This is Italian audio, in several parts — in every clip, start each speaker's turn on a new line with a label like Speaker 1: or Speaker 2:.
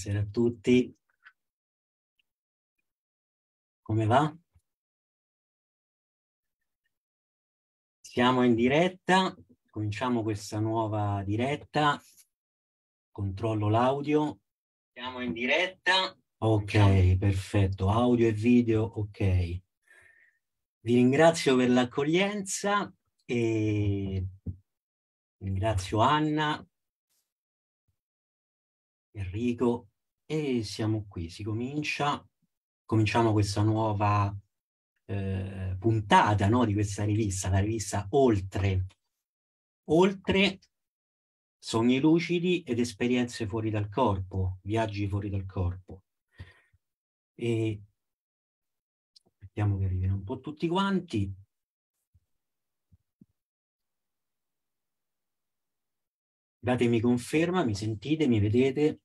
Speaker 1: Buonasera a tutti. Come va? Siamo in diretta, cominciamo questa nuova diretta.
Speaker 2: Controllo l'audio. Siamo in diretta. Ok, perfetto. Audio e video, ok. Vi ringrazio per l'accoglienza e ringrazio Anna Enrico e siamo qui, si comincia, cominciamo questa nuova eh, puntata no, di questa rivista, la rivista Oltre. Oltre sogni lucidi ed esperienze fuori dal corpo, viaggi fuori dal corpo. E aspettiamo che arrivino un po' tutti quanti.
Speaker 1: Datemi conferma, mi sentite, mi vedete?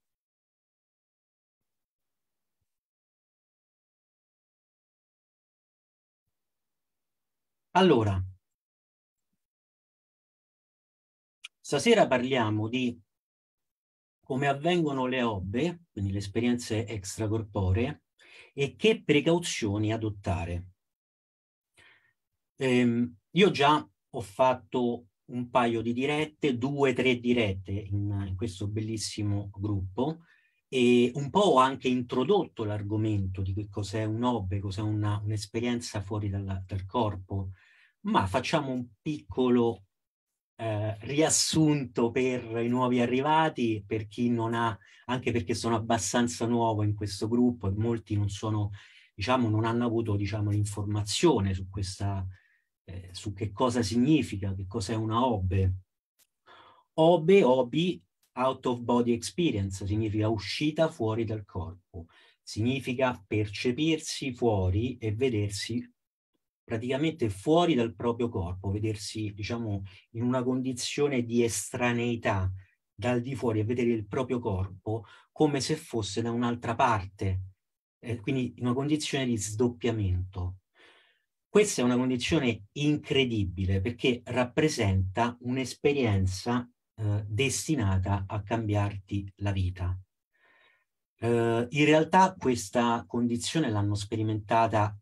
Speaker 1: Allora, stasera parliamo di
Speaker 2: come avvengono le obbe, quindi le esperienze extracorporee, e che precauzioni adottare. Ehm, io già ho fatto un paio di dirette, due, tre dirette in, in questo bellissimo gruppo, e un po' ho anche introdotto l'argomento di che cos'è un hobby, cos'è una, un'esperienza fuori dal, dal, corpo, ma facciamo un piccolo eh, riassunto per i nuovi arrivati, per chi non ha, anche perché sono abbastanza nuovo in questo gruppo e molti non sono, diciamo, non hanno avuto, diciamo, l'informazione su questa, eh, su che cosa significa, che cos'è una hobby. Obe, obi out of body experience significa uscita fuori dal corpo, significa percepirsi fuori e vedersi praticamente fuori dal proprio corpo, vedersi diciamo in una condizione di estraneità dal di fuori e vedere il proprio corpo come se fosse da un'altra parte, eh, quindi in una condizione di sdoppiamento. Questa è una condizione incredibile perché rappresenta un'esperienza eh, destinata a cambiarti la vita. Eh, in realtà questa condizione l'hanno sperimentata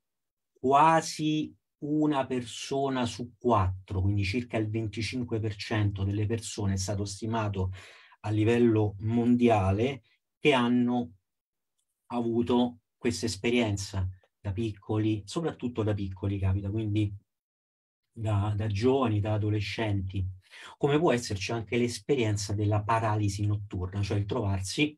Speaker 2: quasi una persona su quattro, quindi circa il 25% delle persone è stato stimato a livello mondiale che hanno avuto questa esperienza da piccoli, soprattutto da piccoli capita, quindi da, da giovani, da adolescenti come può esserci anche l'esperienza della paralisi notturna, cioè il trovarsi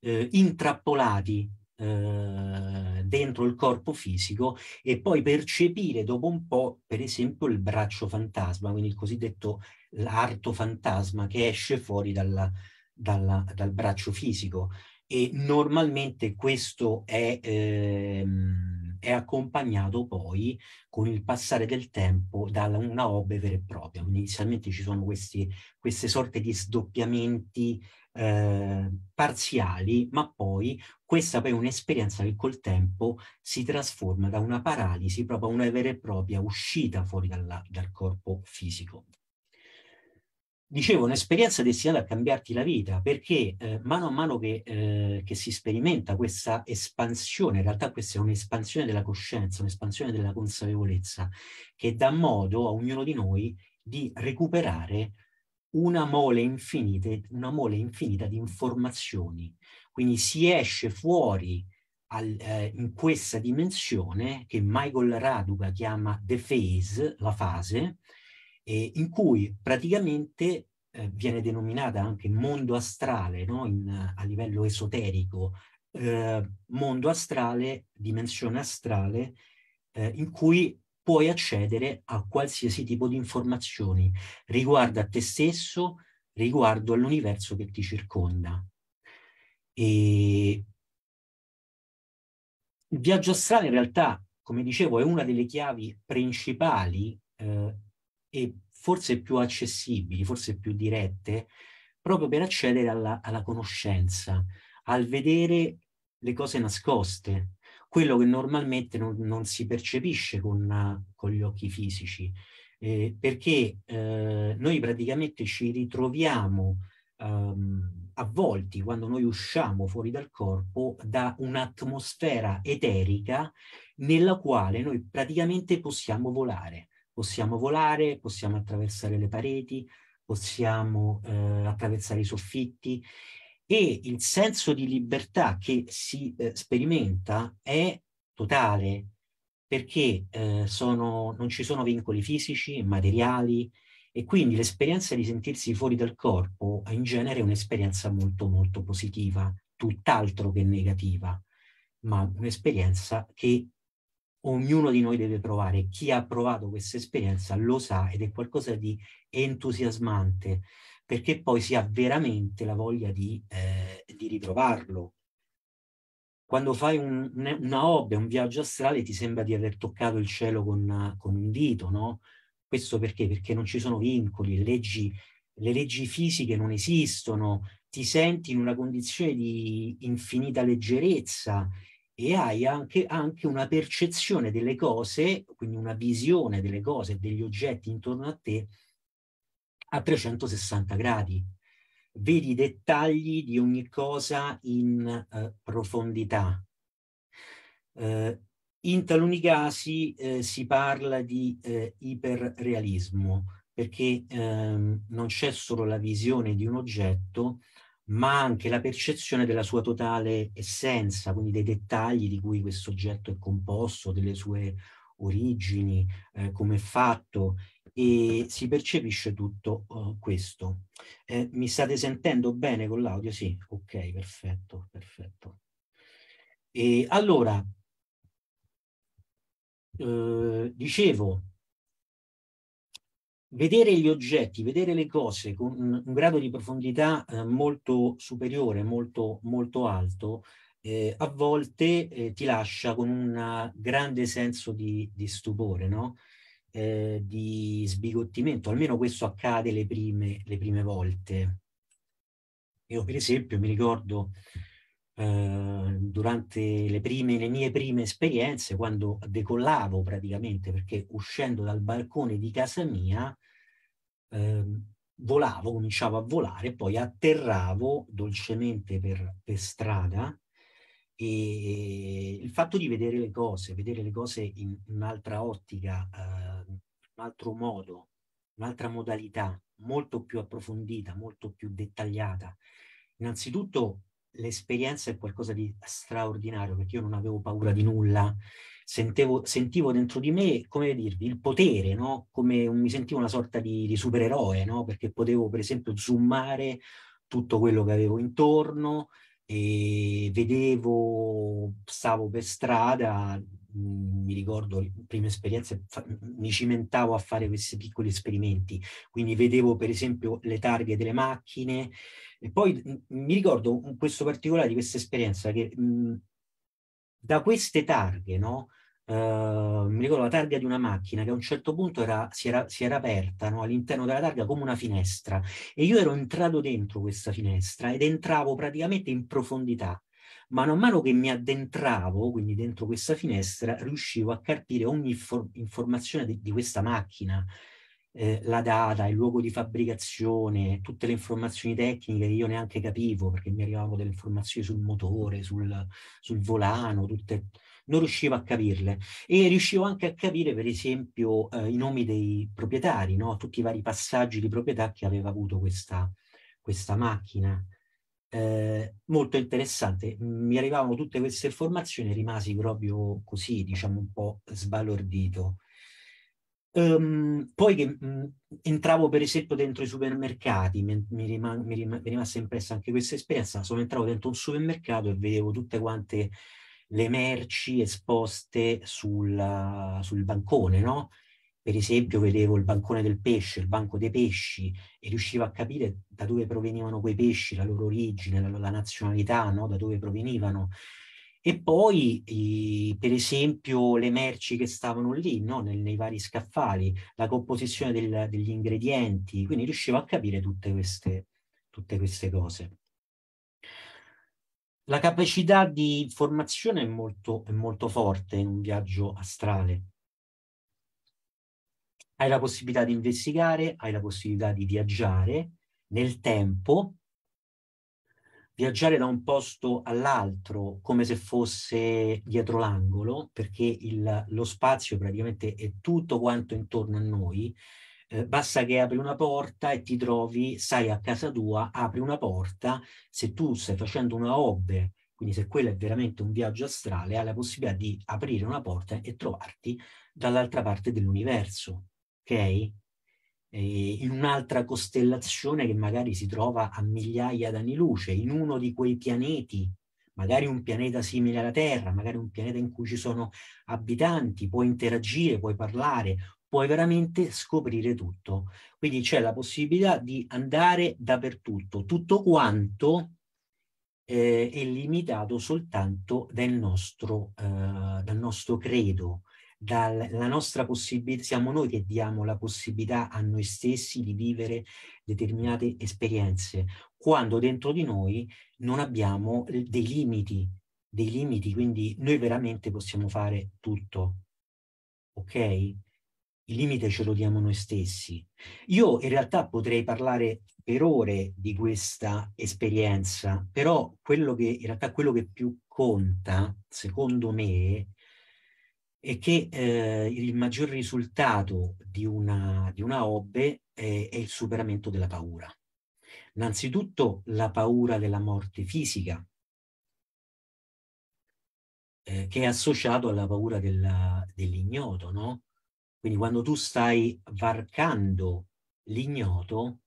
Speaker 2: eh, intrappolati eh, dentro il corpo fisico e poi percepire dopo un po', per esempio, il braccio fantasma, quindi il cosiddetto l'arto fantasma che esce fuori dalla, dalla, dal braccio fisico. E normalmente questo è... Ehm, è accompagnato poi con il passare del tempo da una hobby vera e propria. inizialmente ci sono questi, queste sorte di sdoppiamenti eh, parziali, ma poi questa poi è un'esperienza che col tempo si trasforma da una paralisi proprio a una vera e propria uscita fuori dalla, dal corpo fisico. Dicevo, un'esperienza destinata a cambiarti la vita, perché eh, mano a mano che, eh, che, si sperimenta questa espansione, in realtà questa è un'espansione della coscienza, un'espansione della consapevolezza, che dà modo a ognuno di noi di recuperare una mole, infinite, una mole infinita di informazioni. Quindi si esce fuori al, eh, in questa dimensione che Michael Raduca chiama The Phase, la fase, eh, in cui praticamente eh, viene denominata anche mondo astrale no? in, a livello esoterico, eh, mondo astrale, dimensione astrale, eh, in cui puoi accedere a qualsiasi tipo di informazioni riguardo a te stesso, riguardo all'universo che ti circonda. E... Il viaggio astrale in realtà, come dicevo, è una delle chiavi principali eh, e forse più accessibili, forse più dirette, proprio per accedere alla, alla conoscenza, al vedere le cose nascoste, quello che normalmente non, non si percepisce con, con, gli occhi fisici, eh, perché eh, noi praticamente ci ritroviamo ehm, avvolti quando noi usciamo fuori dal corpo da un'atmosfera eterica nella quale noi praticamente possiamo volare. Possiamo volare, possiamo attraversare le pareti, possiamo eh, attraversare i soffitti e il senso di libertà che si eh, sperimenta è totale perché eh, sono, non ci sono vincoli fisici, e materiali e quindi l'esperienza di sentirsi fuori dal corpo in genere è un'esperienza molto molto positiva, tutt'altro che negativa, ma un'esperienza che ognuno di noi deve provare. Chi ha provato questa esperienza lo sa ed è qualcosa di entusiasmante perché poi si ha veramente la voglia di, eh, di riprovarlo. Quando fai un, una hobby, un viaggio astrale, ti sembra di aver toccato il cielo con, con un dito, no? Questo perché? Perché non ci sono vincoli, leggi, le leggi fisiche non esistono, ti senti in una condizione di infinita leggerezza e hai anche, anche, una percezione delle cose, quindi una visione delle cose, degli oggetti intorno a te a 360 gradi. Vedi i dettagli di ogni cosa in eh, profondità. Eh, in taluni casi eh, si parla di eh, iperrealismo, perché ehm, non c'è solo la visione di un oggetto, ma anche la percezione della sua totale essenza, quindi dei dettagli di cui questo oggetto è composto, delle sue origini, eh, come è fatto e si percepisce tutto uh, questo. Eh, mi state sentendo bene con l'audio? Sì, ok, perfetto, perfetto. E allora, eh, dicevo, vedere gli oggetti, vedere le cose con un grado di profondità eh, molto superiore, molto, molto alto, eh, a volte eh, ti lascia con un grande senso di, di stupore, no? Eh, di sbigottimento, almeno questo accade le prime, le prime volte. Io per esempio mi ricordo eh, durante le, prime, le mie prime esperienze, quando decollavo praticamente, perché uscendo dal balcone di casa mia eh, volavo, cominciavo a volare, poi atterravo dolcemente per, per strada e il fatto di vedere le cose, vedere le cose in un'altra ottica, eh, un altro modo, un'altra modalità molto più approfondita, molto più dettagliata. Innanzitutto l'esperienza è qualcosa di straordinario perché io non avevo paura di nulla, sentivo, sentivo dentro di me, come dirvi, il potere, no? Come un, mi sentivo una sorta di, di supereroe, no? Perché potevo, per esempio, zoomare tutto quello che avevo intorno e vedevo, stavo per strada, mm, mi ricordo le prime esperienze, mi cimentavo a fare questi piccoli esperimenti, quindi vedevo per esempio le targhe delle macchine e poi mm, mi ricordo mm, questo particolare di questa esperienza che mh, da queste targhe, no? eh, mi ricordo la targa di una macchina che a un certo punto era, si, era, si, era, aperta no? all'interno della targa come una finestra e io ero entrato dentro questa finestra ed entravo praticamente in profondità. Man mano che mi addentravo, quindi dentro questa finestra, riuscivo a capire ogni for- informazione di, di questa macchina. Eh, la data, il luogo di fabbricazione, tutte le informazioni tecniche che io neanche capivo perché mi arrivavano delle informazioni sul motore, sul, sul volano, tutte non riuscivo a capirle e riuscivo anche a capire per esempio eh, i nomi dei proprietari, no? tutti i vari passaggi di proprietà che aveva avuto questa, questa macchina. Eh, molto interessante, mi arrivavano tutte queste informazioni e rimasi proprio così, diciamo un po' sbalordito. Um, poi che mh, mm, entravo per esempio dentro i supermercati, mi, mi, rima, mi, rima, mi rimase impressa anche questa esperienza, sono entrato dentro un supermercato e vedevo tutte quante le merci esposte sul, sul bancone, no? Per esempio vedevo il bancone del pesce, il banco dei pesci e riuscivo a capire da dove provenivano quei pesci, la loro origine, la, la nazionalità, no? da dove provenivano. E poi, i, per esempio, le merci che stavano lì, no? Nel, nei vari scaffali, la composizione del, degli ingredienti, quindi riuscivo a capire tutte queste, tutte queste cose la capacità di formazione è molto, è molto forte in un viaggio astrale. Hai la possibilità di investigare, hai la possibilità di viaggiare nel tempo, viaggiare da un posto all'altro come se fosse dietro l'angolo, perché il, lo spazio praticamente è tutto quanto intorno a noi basta eh, che apri una porta e ti trovi, sai, a casa tua, apri una porta, se tu stai facendo una hobby, quindi se quello è veramente un viaggio astrale, hai la possibilità di aprire una porta e trovarti dall'altra parte dell'universo, ok? in un'altra costellazione che magari si trova a migliaia d'anni luce, in uno di quei pianeti, magari un pianeta simile alla Terra, magari un pianeta in cui ci sono abitanti, puoi interagire, puoi parlare, puoi veramente scoprire tutto. Quindi c'è la possibilità di andare dappertutto, tutto quanto eh, è limitato soltanto dal nostro, eh, dal nostro credo, dalla nostra possibilità, siamo noi che diamo la possibilità a noi stessi di vivere determinate esperienze, quando dentro di noi non abbiamo dei limiti, dei limiti, quindi noi veramente possiamo fare tutto, ok? il limite ce lo diamo noi stessi. Io in realtà potrei parlare per ore di questa esperienza, però quello che in realtà quello che più conta, secondo me, è che eh, il maggior risultato di una, di una obbe è, è il superamento della paura. Innanzitutto la paura della morte fisica, eh, che è associato alla paura dell'ignoto, no? Quindi quando tu stai varcando l'ignoto,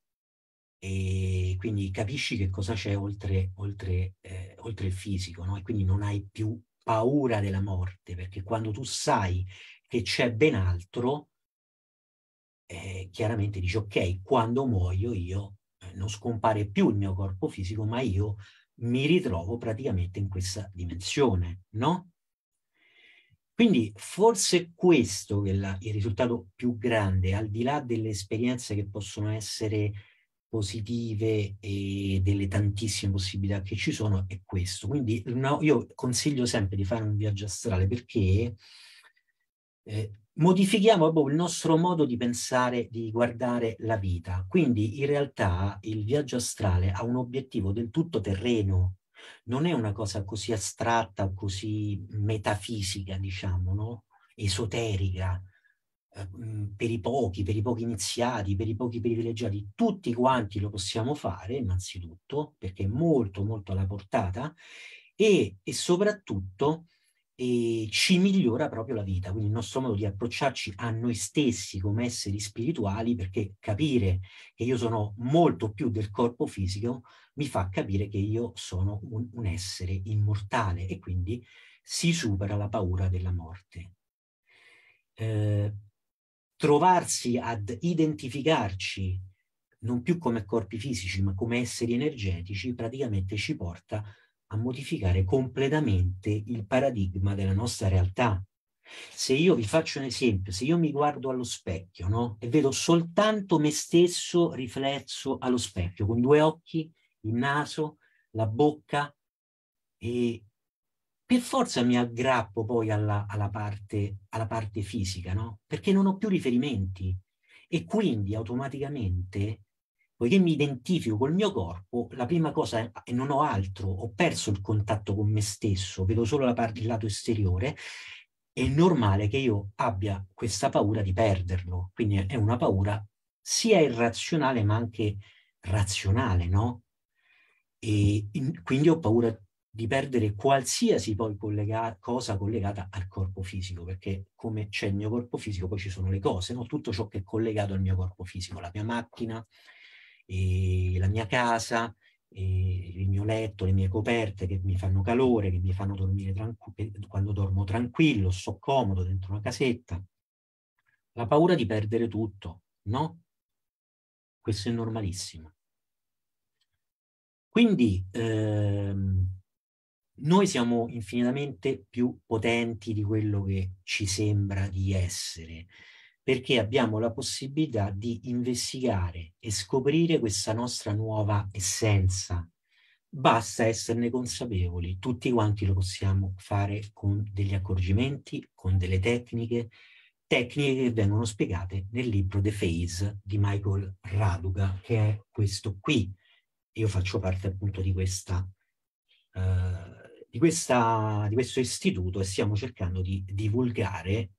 Speaker 2: e quindi capisci che cosa c'è oltre, oltre, eh, oltre il fisico, no? e quindi non hai più paura della morte, perché quando tu sai che c'è ben altro, eh, chiaramente dici ok, quando muoio io eh, non scompare più il mio corpo fisico, ma io mi ritrovo praticamente in questa dimensione, no? Quindi forse questo è il risultato più grande, al di là delle esperienze che possono essere positive e delle tantissime possibilità che ci sono, è questo. Quindi no, io consiglio sempre di fare un viaggio astrale perché eh, modifichiamo proprio il nostro modo di pensare, di guardare la vita. Quindi in realtà il viaggio astrale ha un obiettivo del tutto terreno, non è una cosa così astratta, così metafisica, diciamo, no? esoterica, eh, mm, per i pochi, per i pochi iniziati, per i pochi privilegiati, tutti quanti lo possiamo fare innanzitutto, perché è molto molto alla portata, e, e soprattutto e ci migliora proprio la vita, quindi il nostro modo di approcciarci a noi stessi come esseri spirituali, perché capire che io sono molto più del corpo fisico mi fa capire che io sono un, un essere immortale e quindi si supera la paura della morte. Eh, trovarsi ad identificarci non più come corpi fisici, ma come esseri energetici, praticamente ci porta a modificare completamente il paradigma della nostra realtà. Se io vi faccio un esempio, se io mi guardo allo specchio no? e vedo soltanto me stesso riflesso allo specchio, con due occhi, il naso, la bocca, e per forza mi aggrappo poi alla, alla, parte, alla parte fisica, no? perché non ho più riferimenti e quindi automaticamente poiché mi identifico col mio corpo, la prima cosa è non ho altro, ho perso il contatto con me stesso, vedo solo la parte, il lato esteriore, è normale che io abbia questa paura di perderlo. Quindi è una paura sia irrazionale ma anche razionale, no? E in, quindi ho paura di perdere qualsiasi poi collega- cosa collegata al corpo fisico, perché come c'è il mio corpo fisico poi ci sono le cose, no? Tutto ciò che è collegato al mio corpo fisico, la mia macchina, eh, la mia casa, eh, il mio letto, le mie coperte che mi fanno calore, che mi fanno dormire tranquillo, quando dormo tranquillo, sto comodo dentro una casetta. La paura di perdere tutto, no? Questo è normalissimo. Quindi ehm, noi siamo infinitamente più potenti di quello che ci sembra di essere perché abbiamo la possibilità di investigare e scoprire questa nostra nuova essenza. Basta esserne consapevoli, tutti quanti lo possiamo fare con degli accorgimenti, con delle tecniche, tecniche che vengono spiegate nel libro The Phase di Michael Raduga, che è questo qui. Io faccio parte appunto di questa eh, di, questa, di, questo istituto e stiamo cercando di divulgare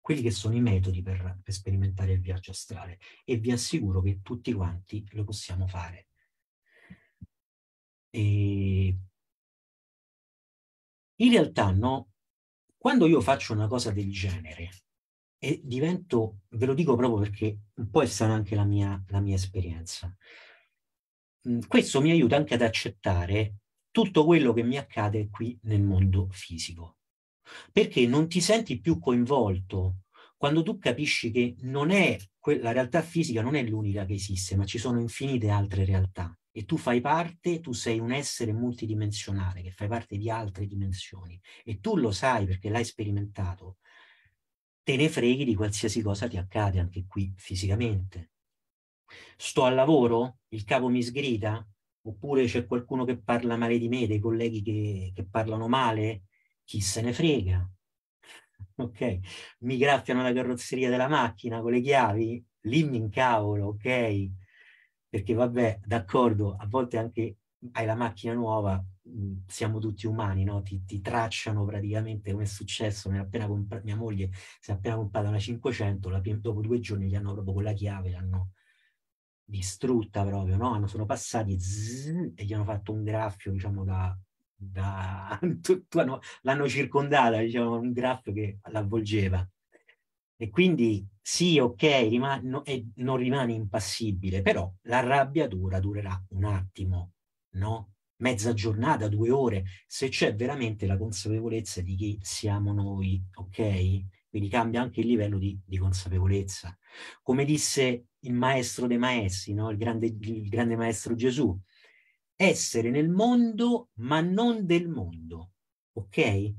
Speaker 2: quelli che sono i metodi per, per sperimentare il viaggio astrale e vi assicuro che tutti quanti lo possiamo fare. E in realtà no, quando io faccio una cosa del genere e divento, ve lo dico proprio perché un po' è stata anche la mia, la mia esperienza, mm, questo mi aiuta anche ad accettare tutto quello che mi accade qui nel mondo fisico perché non ti senti più coinvolto. Quando tu capisci che non è que- la realtà fisica non è l'unica che esiste, ma ci sono infinite altre realtà e tu fai parte, tu sei un essere multidimensionale che fai parte di altre dimensioni e tu lo sai perché l'hai sperimentato, te ne freghi di qualsiasi cosa ti accade anche qui fisicamente. Sto al lavoro? Il capo mi sgrida? Oppure c'è qualcuno che parla male di me, dei colleghi che, che parlano male? chi se ne frega. Ok, mi graffiano la carrozzeria della macchina con le chiavi, lì mi incavolo, ok? Perché vabbè, d'accordo, a volte anche hai la macchina nuova, mm, siamo tutti umani, no? Ti, ti, tracciano praticamente come è successo. Compra- mia moglie si è appena comprata una 500, la, dopo due giorni gli hanno proprio con la chiave, l'hanno distrutta proprio, no? Hanno, sono passati zzz, e gli hanno fatto un graffio, diciamo, da
Speaker 1: una,
Speaker 2: tutta, l'hanno circondata, diciamo, un graffio che l'avvolgeva. E quindi sì, ok, rimane, no, e non rimani impassibile, però la rabbia durerà un attimo, no? Mezza giornata, due ore, se c'è veramente la consapevolezza di chi siamo noi, ok? Quindi cambia anche il livello di, di consapevolezza. Come disse il maestro dei maestri, no? il, grande, il grande maestro Gesù, essere nel mondo ma non del mondo, ok? Eh,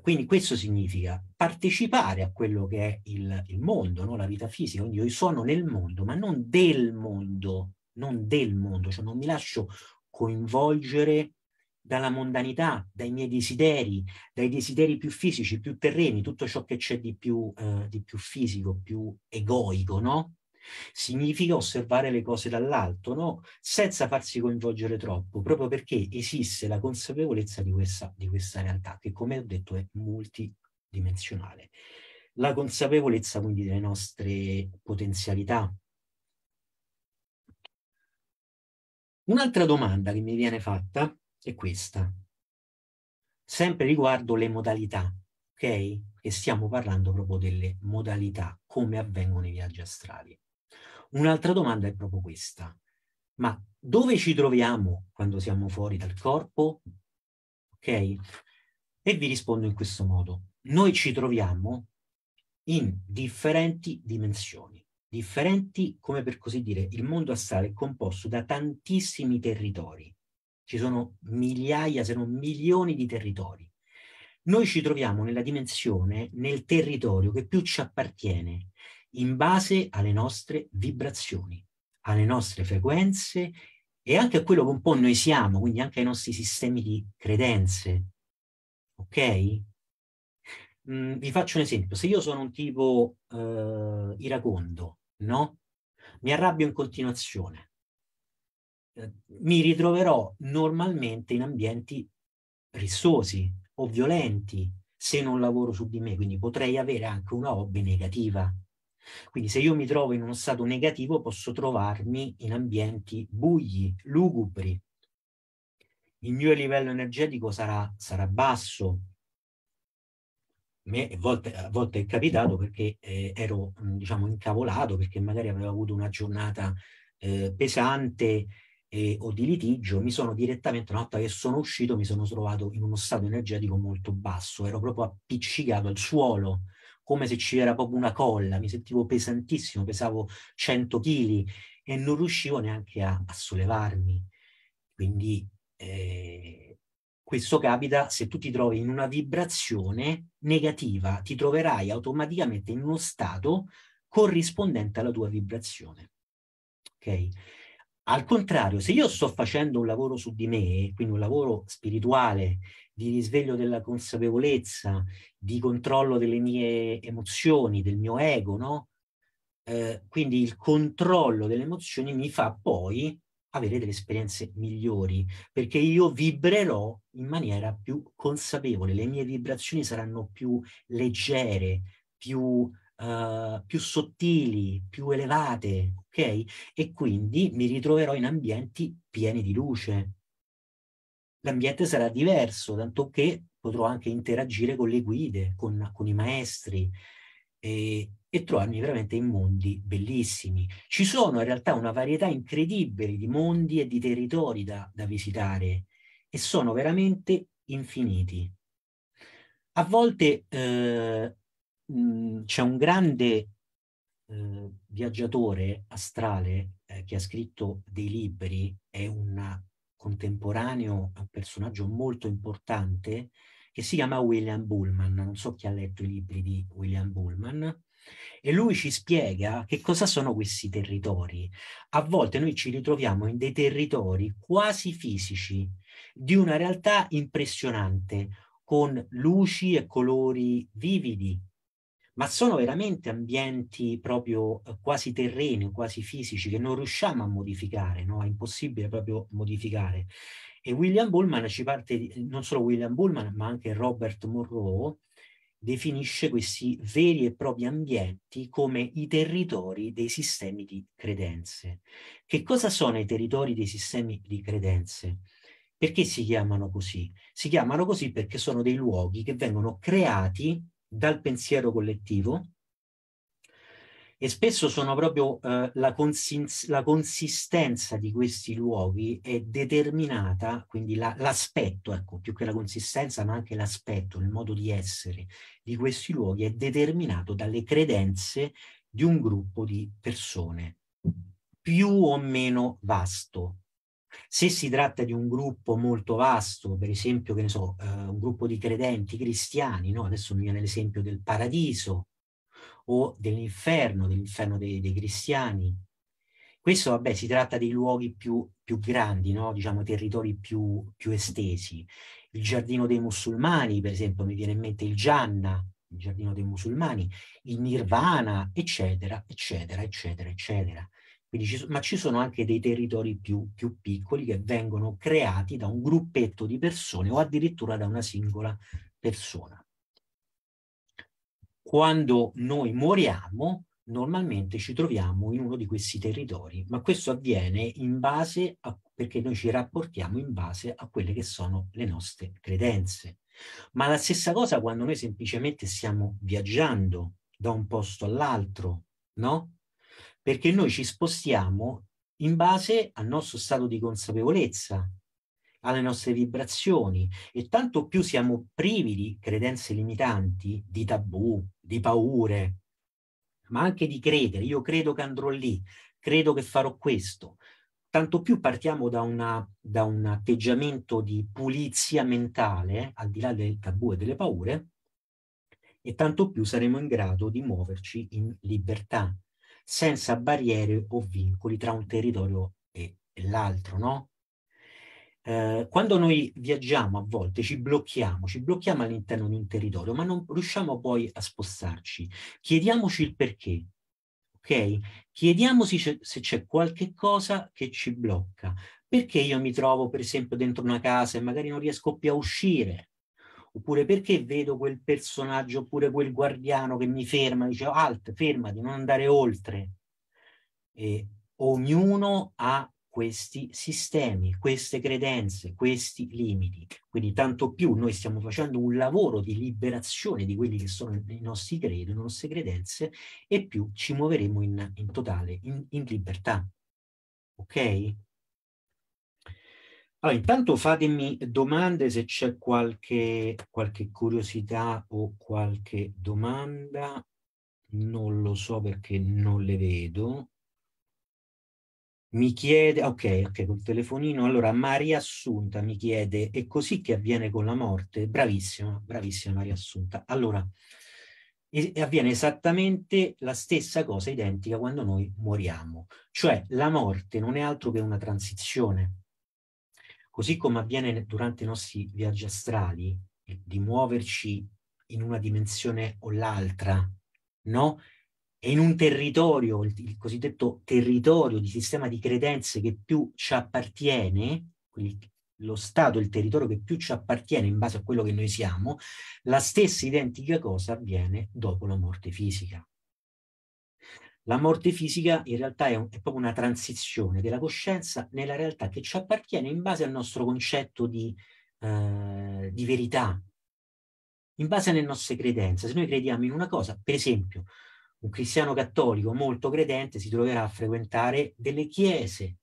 Speaker 2: quindi questo significa partecipare a quello che è il, il mondo, no? la vita fisica, quindi io sono nel mondo ma non del mondo, non del mondo, cioè non mi lascio coinvolgere dalla mondanità, dai miei desideri, dai desideri più fisici, più terreni, tutto ciò che c'è di più, eh, di più fisico, più egoico, no? Significa osservare le cose dall'alto, no? senza farsi coinvolgere troppo, proprio perché esiste la consapevolezza di questa, di questa realtà, che come ho detto è multidimensionale. La consapevolezza quindi delle nostre potenzialità. Un'altra domanda che mi viene fatta è questa, sempre riguardo le modalità, ok? E stiamo parlando proprio delle modalità, come avvengono i viaggi astrali. Un'altra domanda è proprio questa. Ma dove ci troviamo quando siamo fuori dal corpo? Ok? E vi rispondo in questo modo. Noi ci troviamo in differenti dimensioni, differenti come per così dire, il mondo astrale è composto da tantissimi territori. Ci sono migliaia, se non milioni di territori. Noi ci troviamo nella dimensione, nel territorio che più ci appartiene, in base alle nostre vibrazioni, alle nostre frequenze e anche a quello che un po' noi siamo, quindi anche ai nostri sistemi di credenze. Ok? Mm, vi faccio un esempio. Se io sono un tipo eh, iracondo, no? Mi arrabbio in continuazione. Eh, mi ritroverò normalmente in ambienti rissosi o violenti se non lavoro su di me, quindi potrei avere anche una hobby negativa quindi se io mi trovo in uno stato negativo posso trovarmi in ambienti bui, lugubri. Il mio livello energetico sarà, sarà basso. A, volte, a volte è capitato perché eh, ero mm, diciamo, incavolato, perché magari avevo avuto una giornata eh, pesante eh, o di litigio, mi sono direttamente, una volta che sono uscito, mi sono trovato in uno stato energetico molto basso, ero proprio appiccicato al suolo come se ci era proprio una colla, mi sentivo pesantissimo, pesavo 100 kg e non riuscivo neanche a, a sollevarmi. Quindi eh, questo capita se tu ti trovi in una vibrazione negativa, ti troverai automaticamente in uno stato corrispondente alla tua vibrazione. Ok? Al contrario, se io sto facendo un lavoro su di me, quindi un lavoro spirituale di risveglio della consapevolezza, di controllo delle mie emozioni, del mio ego, no? Eh, quindi il controllo delle emozioni mi fa poi avere delle esperienze migliori, perché io vibrerò in maniera più consapevole, le mie vibrazioni saranno più leggere, più, eh, più sottili, più elevate, ok? E quindi mi ritroverò in ambienti pieni di luce, l'ambiente sarà diverso, tanto che potrò anche interagire con le guide, con, con i maestri e, e, trovarmi veramente in mondi bellissimi. Ci sono in realtà una varietà incredibile di mondi e di territori da, da visitare e sono veramente infiniti. A volte eh, mm, c'è un grande eh, viaggiatore astrale eh, che ha scritto dei libri, è un contemporaneo a un personaggio molto importante che si chiama William Bullman. Non so chi ha letto i libri di William Bullman. E lui ci spiega che cosa sono questi territori. A volte noi ci ritroviamo in dei territori quasi fisici di una realtà impressionante, con luci e colori vividi, ma sono veramente ambienti proprio eh, quasi terreni, quasi fisici, che non riusciamo a modificare, no? è impossibile proprio modificare. E William Bullman ci parte, non solo William Bullman, ma anche Robert Monroe, definisce questi veri e propri ambienti come i territori dei sistemi di credenze. Che cosa sono i territori dei sistemi di credenze? Perché si chiamano così? Si chiamano così perché sono dei luoghi che vengono creati dal pensiero collettivo e spesso sono proprio eh, la, consins- la, consistenza di questi luoghi è determinata, quindi la, l'aspetto, ecco, più che la consistenza, ma anche l'aspetto, il modo di essere di questi luoghi è determinato dalle credenze di un gruppo di persone più o meno vasto, se si tratta di un gruppo molto vasto, per esempio, che ne so, eh, un gruppo di credenti cristiani, no? adesso mi viene l'esempio del paradiso o dell'inferno, dell'inferno dei, dei cristiani, questo, vabbè, si tratta dei luoghi più, più grandi, no? diciamo, territori più, più, estesi. Il giardino dei musulmani, per esempio, mi viene in mente il Gianna, il giardino dei musulmani, il Nirvana, eccetera, eccetera, eccetera, eccetera. Ci, ma ci sono anche dei territori più, più, piccoli che vengono creati da un gruppetto di persone o addirittura da una singola persona. Quando noi moriamo, normalmente ci troviamo in uno di questi territori, ma questo avviene in base a, perché noi ci rapportiamo in base a quelle che sono le nostre credenze. Ma la stessa cosa quando noi semplicemente stiamo viaggiando da un posto all'altro, no? perché noi ci spostiamo in base al nostro stato di consapevolezza, alle nostre vibrazioni e tanto più siamo privi di credenze limitanti, di tabù, di paure, ma anche di credere, io credo che andrò lì, credo che farò questo, tanto più partiamo da, una, da un atteggiamento di pulizia mentale, al di là del tabù e delle paure, e tanto più saremo in grado di muoverci in libertà, senza barriere o vincoli tra un territorio e, l'altro, no? Eh, quando noi viaggiamo a volte ci blocchiamo, ci blocchiamo all'interno di un territorio, ma non riusciamo poi a spostarci. Chiediamoci il perché, ok? Chiediamoci se c'è qualche cosa che ci blocca. Perché io mi trovo, per esempio, dentro una casa e magari non riesco più a uscire? oppure perché vedo quel personaggio oppure quel guardiano che mi ferma, dice alt, fermati, non andare oltre. E ognuno ha questi sistemi, queste credenze, questi limiti. Quindi tanto più noi stiamo facendo un lavoro di liberazione di quelli che sono i nostri credi, le nostre credenze, e più ci muoveremo in, in totale, in, in libertà. Ok? Allora, intanto fatemi domande se c'è qualche, qualche curiosità o qualche domanda. Non lo so perché non le vedo. Mi chiede, ok, ok, col telefonino. Allora, Maria Assunta mi chiede, è così che avviene con la morte? Bravissima, bravissima Maria Assunta. Allora, e avviene esattamente la stessa cosa identica quando noi moriamo. Cioè, la morte non è altro che una transizione così come avviene durante i nostri viaggi astrali, di muoverci in una dimensione o l'altra, no? E in un territorio, il, il cosiddetto territorio di sistema di credenze che più ci appartiene, quindi lo Stato, il territorio che più ci appartiene in base a quello che noi siamo, la stessa identica cosa avviene dopo la morte fisica. La morte fisica in realtà è, un, è, proprio una transizione della coscienza nella realtà che ci appartiene in base al nostro concetto di, eh, di verità, in base alle nostre credenze. Se noi crediamo in una cosa, per esempio, un cristiano cattolico molto credente si troverà a frequentare delle chiese,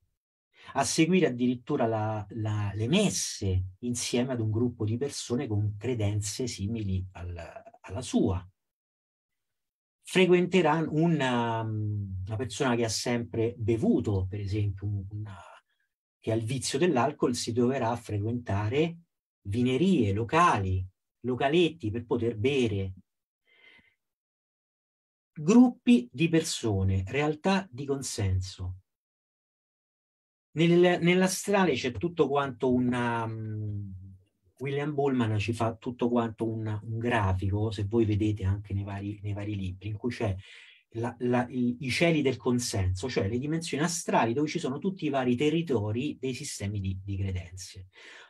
Speaker 2: a seguire addirittura la, la, le messe insieme ad un gruppo di persone con credenze simili al, alla sua frequenterà una, um, una persona che ha sempre bevuto, per esempio, una, che ha il vizio dell'alcol, si dovrà frequentare vinerie locali, localetti per poter bere. Gruppi di persone, realtà di consenso. Nel, nell'astrale c'è tutto quanto una, um, William Bullman ci fa tutto quanto un, un grafico, se voi vedete anche nei vari, nei vari libri, in cui c'è la, la, i, i, cieli del consenso, cioè le dimensioni astrali dove ci sono tutti i vari territori dei sistemi di, di credenze.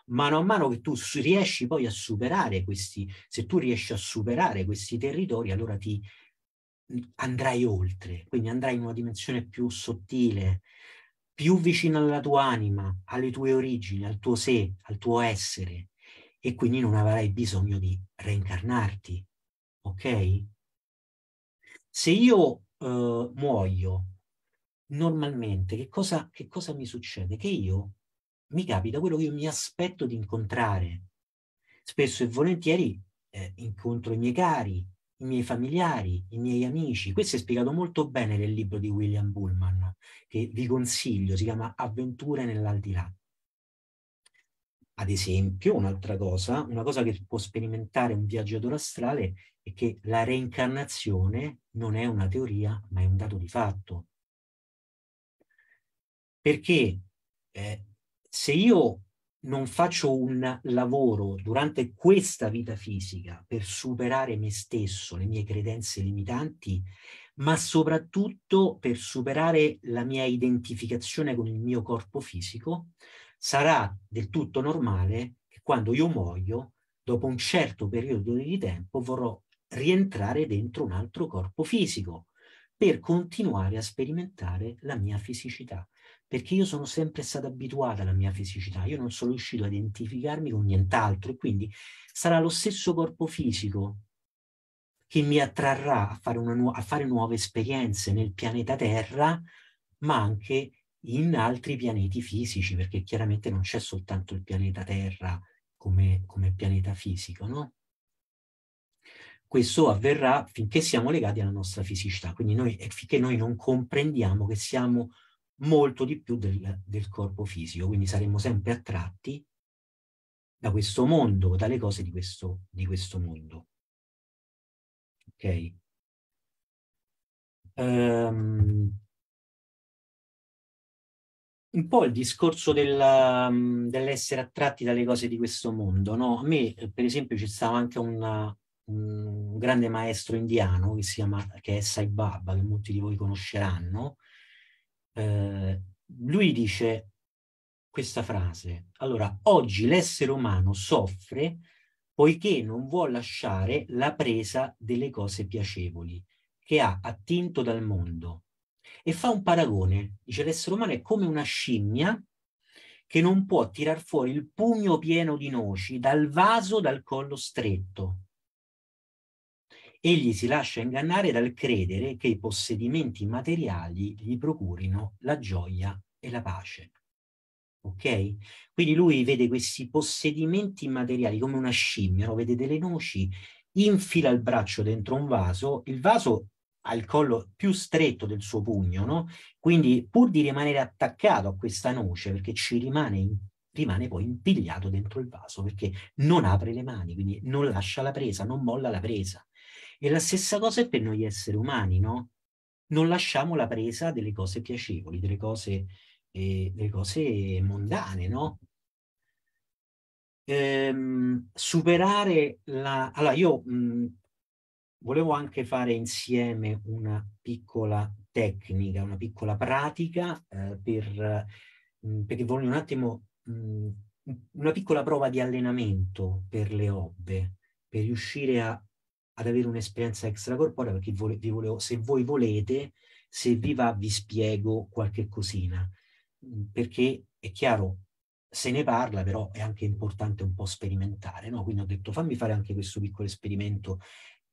Speaker 2: Mano a mano che tu riesci poi a superare questi, se tu riesci a superare questi territori, allora ti mm, andrai oltre, quindi andrai in una dimensione più sottile, più vicina alla tua anima, alle tue origini, al tuo sé, al tuo essere e quindi non avrai bisogno di reincarnarti. Ok? Se io eh, muoio, normalmente che cosa, che cosa mi succede? Che io mi capita quello che io mi aspetto di incontrare. Spesso e volentieri eh, incontro i miei cari, i miei familiari, i miei amici. Questo è spiegato molto bene nel libro di William Bullman, che vi consiglio, si chiama Avventure nell'aldilà. Ad esempio, un'altra cosa, una cosa che può sperimentare un viaggiatore astrale è che la reincarnazione non è una teoria, ma è un dato di fatto. Perché eh, se io non faccio un lavoro durante questa vita fisica per superare me stesso, le mie credenze limitanti, ma soprattutto per superare la mia identificazione con il mio corpo fisico, sarà del tutto normale che quando io muoio, dopo un certo periodo di tempo, vorrò rientrare dentro un altro corpo fisico per continuare a sperimentare la mia fisicità. Perché io sono sempre stata abituata alla mia fisicità, io non sono riuscito a identificarmi con nient'altro e quindi sarà lo stesso corpo fisico che mi attrarrà a fare, nu- a fare nuove esperienze nel pianeta Terra, ma anche in altri pianeti fisici, perché chiaramente non c'è soltanto il pianeta Terra come, come pianeta fisico, no? Questo avverrà finché siamo legati alla nostra fisicità, quindi noi, finché noi non comprendiamo che siamo molto di più del, del corpo fisico, quindi saremo sempre attratti
Speaker 1: da questo mondo, dalle cose di questo, di questo mondo. Ok? Um, un po' il discorso della, mm, dell'essere attratti
Speaker 2: dalle cose di questo mondo, no? A me, eh, per esempio, c'è stato anche una, un grande maestro indiano che si chiama, che è Sai Baba, che molti di voi conosceranno. Eh, lui dice questa frase, allora, oggi l'essere umano soffre poiché non vuol lasciare la presa delle cose piacevoli che ha attinto dal mondo e fa un paragone. Dice l'essere umano è come una scimmia che non può tirar fuori il pugno pieno di noci dal vaso dal collo stretto. Egli si lascia ingannare dal credere che i possedimenti materiali gli procurino la gioia e la pace. Ok? Quindi lui vede questi possedimenti materiali come una scimmia, no? vede delle noci, infila il braccio dentro un vaso, il vaso al collo più stretto del suo pugno, no? quindi pur di rimanere attaccato a questa noce, perché ci rimane, in, rimane poi impigliato dentro il vaso, perché non apre le mani, quindi non lascia la presa, non molla la presa. E la stessa cosa è per noi esseri umani, no? Non lasciamo la presa delle cose piacevoli, delle cose, eh, delle cose mondane, no? Ehm, superare la... Allora, io mh, volevo anche fare insieme una piccola tecnica, una piccola pratica eh, per, mh, mm, perché voglio un attimo mh, mm, una piccola prova di allenamento per le obbe, per riuscire a, ad avere un'esperienza extracorporea, perché vole, volevo, se voi volete, se vi va, vi spiego qualche cosina, mm, perché è chiaro, se ne parla, però è anche importante un po' sperimentare, no? Quindi ho detto fammi fare anche questo piccolo esperimento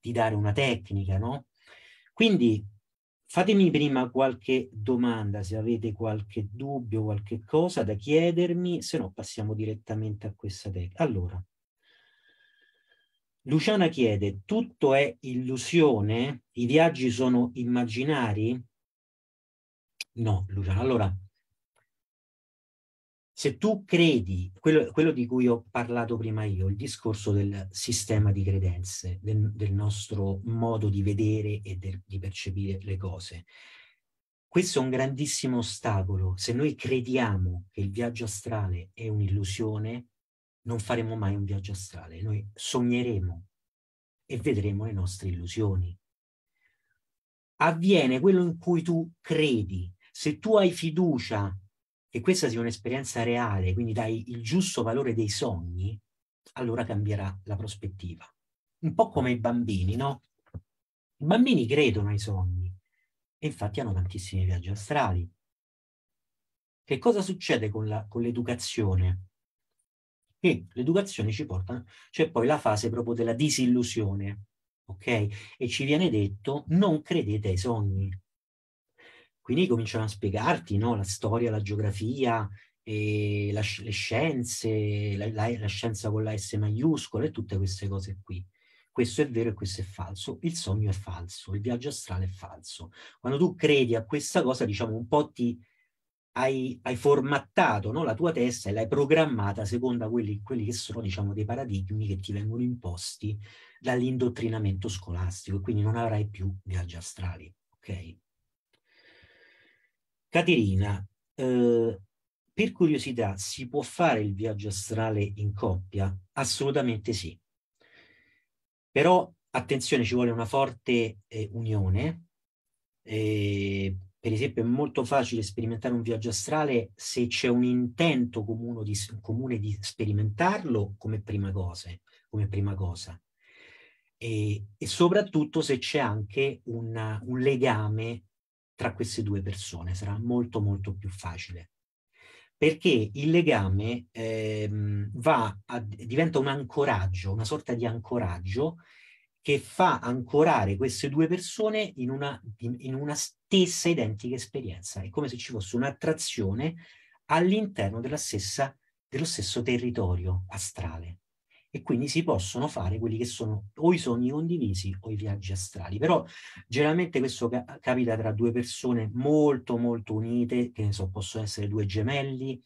Speaker 2: di dare una tecnica, no? Quindi fatemi prima qualche domanda, se avete qualche dubbio, qualche cosa da chiedermi, se no passiamo direttamente a questa tecnica. Allora, Luciana chiede, tutto è illusione? I viaggi sono immaginari? No, Luciana, allora se tu credi, quello, quello, di cui ho parlato prima io, il discorso del sistema di credenze, del, del nostro modo di vedere e de, di percepire le cose, questo è un grandissimo ostacolo. Se noi crediamo che il viaggio astrale è un'illusione, non faremo mai un viaggio astrale, noi sogneremo e vedremo le nostre illusioni. Avviene quello in cui tu credi. Se tu hai fiducia che questa sia un'esperienza reale, quindi dai il giusto valore dei sogni, allora cambierà la prospettiva. Un po' come i bambini, no? I bambini credono ai sogni e infatti hanno tantissimi viaggi astrali. Che cosa succede con, la, con l'educazione? Che l'educazione ci porta, c'è cioè poi la fase proprio della disillusione, ok? E ci viene detto non credete ai sogni, quindi cominciano a spiegarti no? la storia, la geografia, eh, la, le scienze, la, la, la, scienza con la S maiuscola e tutte queste cose qui. Questo è vero e questo è falso. Il sogno è falso, il viaggio astrale è falso. Quando tu credi a questa cosa, diciamo, un po' ti hai, hai formattato no? la tua testa e l'hai programmata secondo quelli, quelli che sono, diciamo, dei paradigmi che ti vengono imposti dall'indottrinamento scolastico e quindi non avrai più viaggi astrali, ok? Caterina, eh, per curiosità, si può fare il viaggio astrale in coppia? Assolutamente sì. Però, attenzione, ci vuole una forte eh, unione. Eh, per esempio, è molto facile sperimentare un viaggio astrale se c'è un intento di, comune di, sperimentarlo come prima, cose, come prima cosa. E, e, soprattutto se c'è anche una, un legame tra queste due persone, sarà molto molto più facile. Perché il legame ehm, va a, diventa un ancoraggio, una sorta di ancoraggio che fa ancorare queste due persone in una, in una stessa identica esperienza. È come se ci fosse un'attrazione all'interno della stessa, dello stesso territorio astrale e quindi si possono fare quelli che sono o i sogni condivisi o i viaggi astrali. Però generalmente questo ca- capita tra due persone molto molto unite, che ne so, possono essere due gemelli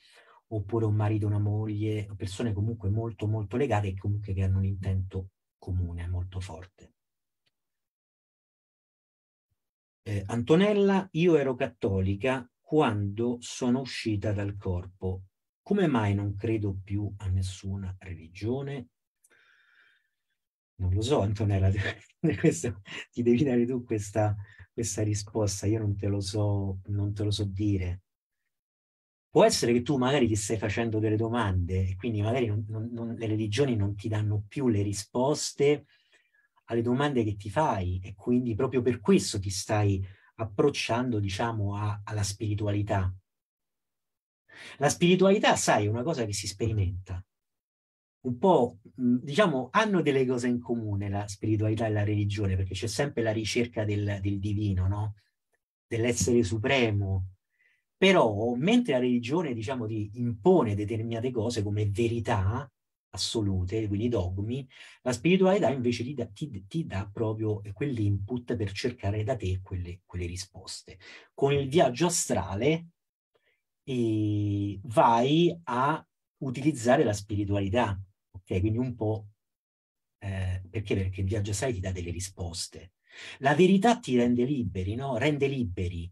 Speaker 2: oppure un marito e una moglie, persone comunque molto molto legate e comunque che hanno un intento comune molto forte. Eh, Antonella, io ero cattolica quando sono uscita dal corpo. Come mai non credo più a nessuna religione? Non lo so, Antonella, questo, ti devi dare tu questa, questa risposta, io non te lo so, non te lo so dire. Può essere che tu magari ti stai facendo delle domande e quindi magari non, non, non, le religioni non ti danno più le risposte alle domande che ti fai e quindi proprio per questo ti stai approcciando, diciamo, a, alla spiritualità. La spiritualità, sai, è una cosa che si sperimenta, un po', mhmm, diciamo, hanno delle cose in comune la spiritualità e la religione, perché c'è sempre la ricerca del, del divino, no? dell'essere supremo. Però, mentre la religione, diciamo, ti impone determinate cose come verità assolute, quindi dogmi, la spiritualità invece ti, da, ti, ti dà proprio quell'input per cercare da te quelle, quelle risposte. Con il viaggio astrale eh, vai a utilizzare la spiritualità quindi un po', eh, perché? Perché il viaggio sai ti dà delle risposte. La verità ti rende liberi, no? Rende liberi.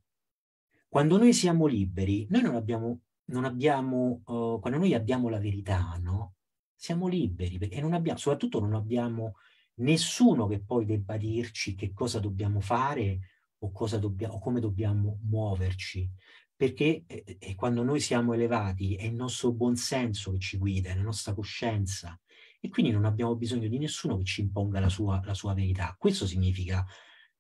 Speaker 2: Quando noi siamo liberi, noi non abbiamo, non abbiamo uh, quando noi abbiamo la verità, no? Siamo liberi perché non abbiamo, soprattutto non abbiamo nessuno che poi debba dirci che cosa dobbiamo fare o, cosa dobbia, o come dobbiamo muoverci. Perché eh, eh quando noi siamo elevati è il nostro buonsenso che ci guida, è la nostra coscienza e quindi non abbiamo bisogno di nessuno che ci imponga la sua, la sua verità. Questo significa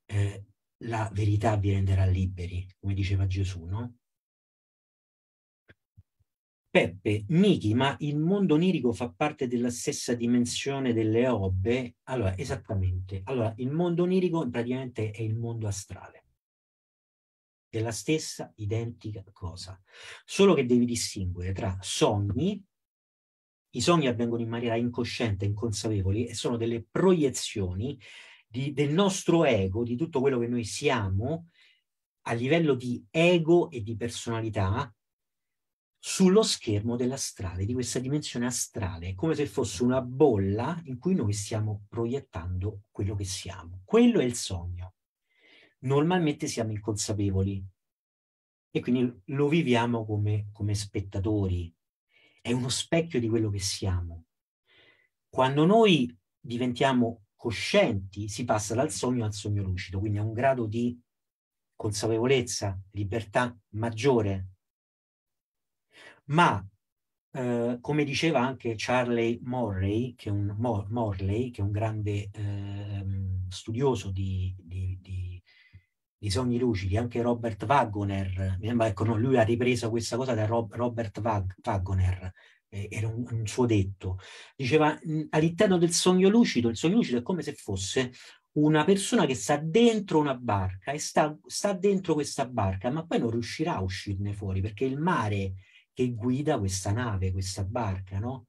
Speaker 2: eh, la verità vi renderà liberi, come diceva Gesù, no? Peppe, Michi, ma il mondo onirico fa parte della stessa dimensione delle obbe? Allora, esattamente. Allora, il mondo onirico praticamente è il mondo astrale. È la stessa identica cosa, solo che devi distinguere tra sogni i sogni avvengono in maniera incosciente, inconsapevoli e sono delle proiezioni di, del nostro ego, di tutto quello che noi siamo a livello di ego e di personalità sullo schermo dell'astrale, di questa dimensione astrale, come se fosse una bolla in cui noi stiamo proiettando quello che siamo. Quello è il sogno. Normalmente siamo inconsapevoli e quindi lo viviamo come, come spettatori, è uno specchio di quello che siamo. Quando noi diventiamo coscienti, si passa dal sogno al sogno lucido, quindi a un grado di consapevolezza, libertà maggiore. Ma, eh, come diceva anche Charlie Morley, che è un, Mor- Morley, che è un grande eh, studioso di, di, di i sogni lucidi, anche Robert Wagoner, ecco, no, lui ha ripreso questa cosa da Rob, Robert Wag, Wagoner, eh, era un, un, suo detto, diceva all'interno del sogno lucido, il sogno lucido è come se fosse una persona che sta dentro una barca e sta, sta dentro questa barca, ma poi non riuscirà a uscirne fuori perché è il mare che guida questa nave, questa barca, no?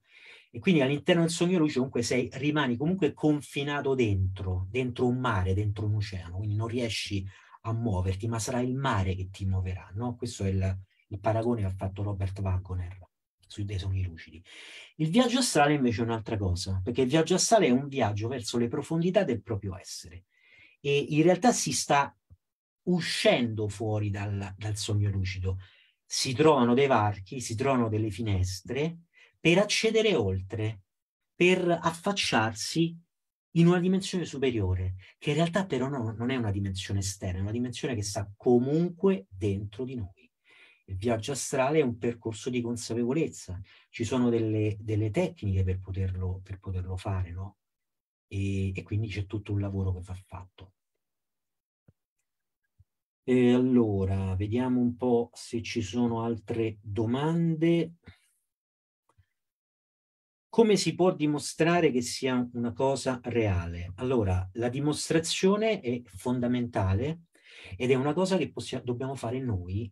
Speaker 2: E quindi all'interno del sogno lucido comunque sei, rimani comunque confinato dentro, dentro un mare, dentro un oceano, quindi non riesci a a muoverti, ma sarà il mare che ti muoverà, no? Questo è il, il paragone che ha fatto Robert Wagner sui dei sogni lucidi. Il viaggio astrale invece è un'altra cosa, perché il viaggio astrale è un viaggio verso le profondità del proprio essere e in realtà si sta uscendo fuori dal, dal sogno lucido. Si trovano dei varchi, si trovano delle finestre per accedere oltre, per affacciarsi in una dimensione superiore, che in realtà però no, non è una dimensione esterna, è una dimensione che sta comunque dentro di noi. Il viaggio astrale è un percorso di consapevolezza, ci sono delle, delle tecniche per poterlo, per poterlo fare, no? E, e, quindi c'è tutto un lavoro che va fatto. E allora, vediamo un po' se ci sono altre domande come si può dimostrare che sia una cosa reale? Allora, la dimostrazione è fondamentale ed è una cosa che possiamo, dobbiamo fare noi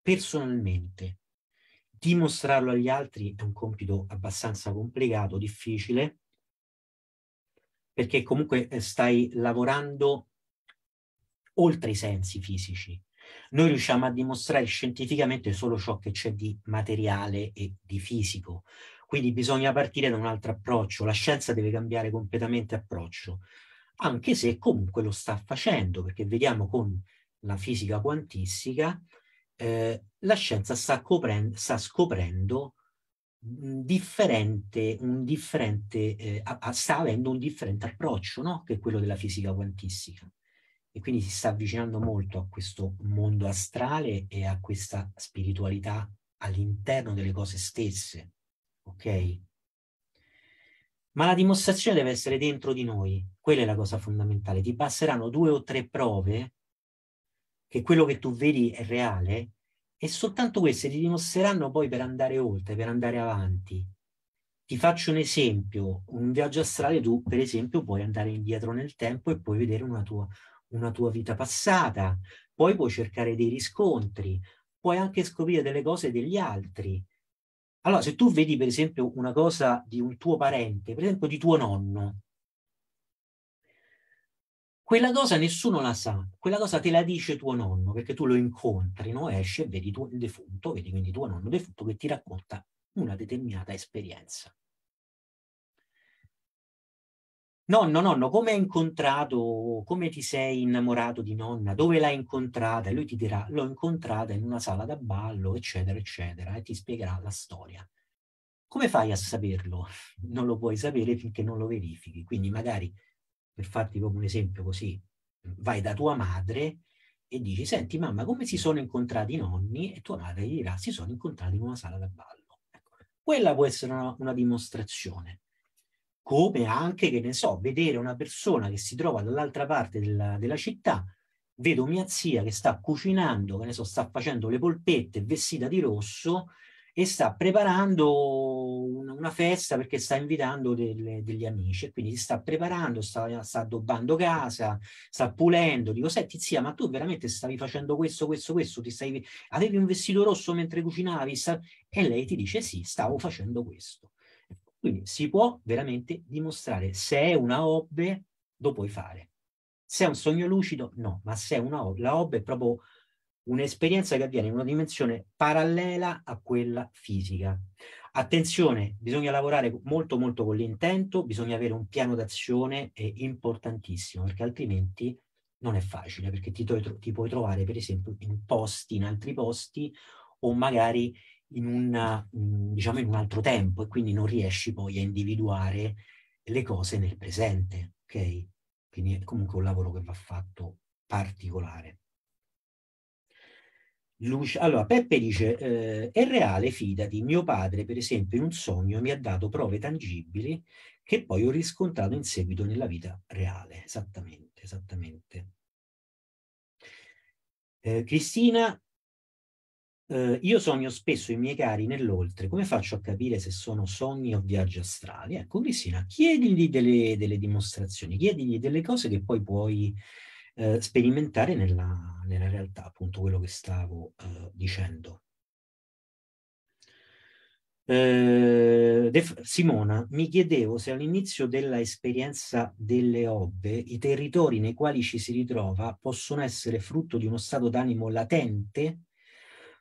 Speaker 2: personalmente. Dimostrarlo agli altri è un compito abbastanza complicato, difficile, perché comunque eh, stai lavorando oltre i sensi fisici. Noi riusciamo a dimostrare scientificamente solo ciò che c'è di materiale e di fisico, quindi bisogna partire da un altro approccio, la scienza deve cambiare completamente approccio, anche se comunque lo sta facendo, perché vediamo con la fisica quantistica, eh, la scienza sta, sta scoprendo un differente, un differente eh, sta avendo un differente approccio, no? che è quello della fisica quantistica. E quindi si sta avvicinando molto a questo mondo astrale e a questa spiritualità all'interno delle cose stesse ok? Ma la dimostrazione deve essere dentro di noi, quella è la cosa fondamentale. Ti passeranno due o tre prove che quello che tu vedi è reale e soltanto queste ti dimostreranno poi per andare oltre, per andare avanti. Ti faccio un esempio, un viaggio astrale tu per esempio puoi andare indietro nel tempo e puoi vedere una tua, una tua vita passata, poi puoi cercare dei riscontri, puoi anche scoprire delle cose degli altri, allora, se tu vedi per esempio una cosa di un tuo parente, per esempio di tuo nonno, quella cosa nessuno la sa, quella cosa te la dice tuo nonno, perché tu lo incontri, no? esce e vedi tu, il defunto, vedi quindi tuo nonno defunto che ti racconta una determinata esperienza. Nonno, nonno, come hai incontrato, come ti sei innamorato di nonna? Dove l'hai incontrata? E lui ti dirà, l'ho incontrata in una sala da ballo, eccetera, eccetera, e ti spiegherà la storia. Come fai a saperlo? Non lo puoi sapere finché non lo verifichi. Quindi magari, per farti proprio un esempio così, vai da tua madre e dici, senti mamma, come si sono incontrati i nonni? E tua madre gli dirà, si sono incontrati in una sala da ballo. Ecco, quella può essere una, una dimostrazione come anche, che ne so, vedere una persona che si trova dall'altra parte della, della città, vedo mia zia che sta cucinando, che ne so, sta facendo le polpette vestita di rosso e sta preparando una, una festa perché sta invitando delle, degli amici e quindi si sta preparando, sta, sta addobbando casa, sta pulendo. Dico, senti zia, ma tu veramente stavi facendo questo, questo, questo? Ti stavi... Avevi un vestito rosso mentre cucinavi? Sta... E lei ti dice, sì, stavo facendo questo. Quindi si può veramente dimostrare se è una OB lo puoi fare. Se è un sogno lucido, no, ma se è una OB, la OB è proprio un'esperienza che avviene in una dimensione parallela a quella fisica. Attenzione, bisogna lavorare molto molto con l'intento, bisogna avere un piano d'azione importantissimo, perché altrimenti non è facile, perché ti, ti puoi trovare per esempio in posti, in altri posti, o magari in un, diciamo, in un altro tempo e quindi non riesci poi a individuare le cose nel presente, ok? Quindi è comunque un lavoro che va fatto particolare. Lucia, allora, Peppe dice, eh, è reale, fidati, mio padre per esempio in un sogno mi ha dato prove tangibili che poi ho riscontrato in seguito nella vita reale, esattamente, esattamente. Eh, Cristina, eh, io sogno spesso i miei cari nell'oltre, come faccio a capire se sono sogni o viaggi astrali? Ecco, Cristina, chiedigli delle, delle dimostrazioni, chiedigli delle cose che poi puoi eh, sperimentare nella, nella, realtà, appunto quello che stavo eh, dicendo. Eh, Simona, mi chiedevo se all'inizio della esperienza delle obbe i territori nei quali ci si ritrova possono essere frutto di uno stato d'animo latente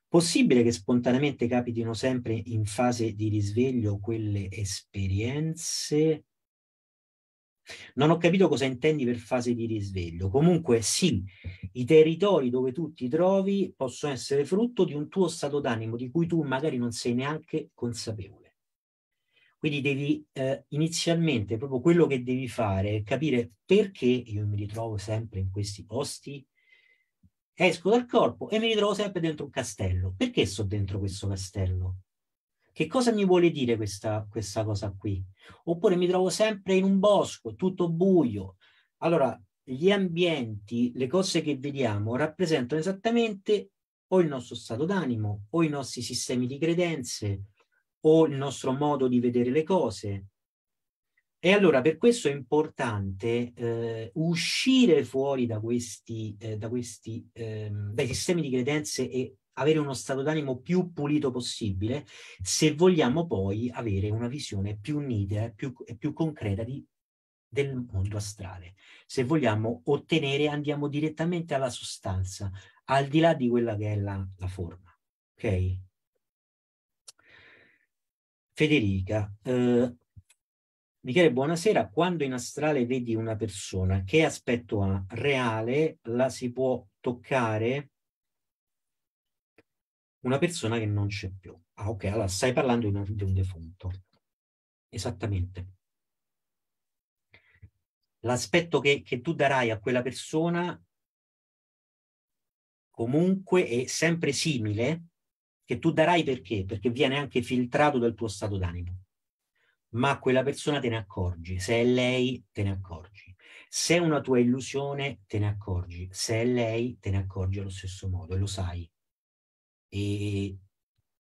Speaker 2: Possibile che spontaneamente capitino sempre in fase di risveglio quelle esperienze? Non ho capito cosa intendi per fase di risveglio. Comunque sì, i territori dove tu ti trovi possono essere frutto di un tuo stato d'animo di cui tu magari non sei neanche consapevole. Quindi devi eh, inizialmente proprio quello che devi fare, capire perché io mi ritrovo sempre in questi posti, esco dal corpo e mi ritrovo sempre dentro un castello. Perché sto dentro questo castello? Che cosa mi vuole dire questa, questa cosa qui? Oppure mi trovo sempre in un bosco, tutto buio. Allora, gli ambienti, le cose che vediamo, rappresentano esattamente o il nostro stato d'animo, o i nostri sistemi di credenze, o il nostro modo di vedere le cose. E allora per questo è importante eh, uscire fuori da questi, eh, da questi ehm, dai sistemi di credenze e avere uno stato d'animo più pulito possibile se vogliamo poi avere una visione più nitida e più, più, concreta di, del mondo astrale. Se vogliamo ottenere andiamo direttamente alla sostanza, al di là di quella che è la, la forma. Ok? Federica, eh, Michele, buonasera. Quando in astrale vedi una persona, che aspetto ha? Reale? La si può toccare? Una persona che non c'è più. Ah, ok, allora stai parlando di, una, di un defunto. Esattamente. L'aspetto che, che tu darai a quella persona comunque è sempre simile, che tu darai perché? Perché viene anche filtrato dal tuo stato d'animo ma quella persona te ne accorgi, se è lei te ne accorgi. Se è una tua illusione te ne accorgi, se è lei te ne accorgi allo stesso modo e lo sai. E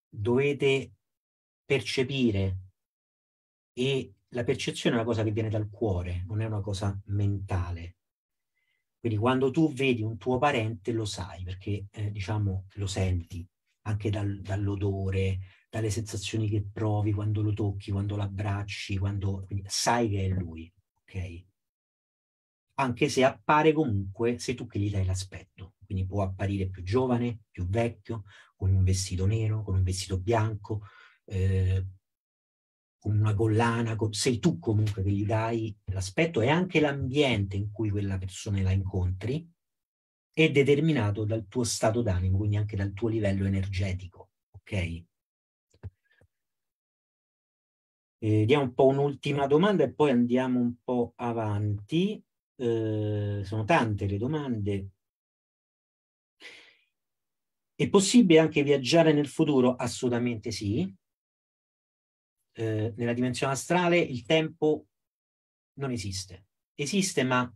Speaker 2: dovete percepire e la percezione è una cosa che viene dal cuore, non è una cosa mentale. Quindi quando tu vedi un tuo parente lo sai perché eh, diciamo lo senti anche dal, dall'odore, dalle sensazioni che provi quando lo tocchi, quando lo abbracci, quando sai che è lui, ok? Anche se appare comunque, sei tu che gli dai l'aspetto, quindi può apparire più giovane, più vecchio, con un vestito nero, con un vestito bianco, eh, con una collana, con... sei tu comunque che gli dai l'aspetto e anche l'ambiente in cui quella persona la incontri è determinato dal tuo stato d'animo, quindi anche dal tuo livello energetico, ok? Eh, diamo un po' un'ultima domanda e poi andiamo un po' avanti. Eh, sono tante le domande. È possibile anche viaggiare nel futuro? Assolutamente sì. Eh, nella dimensione astrale il tempo non esiste. Esiste, ma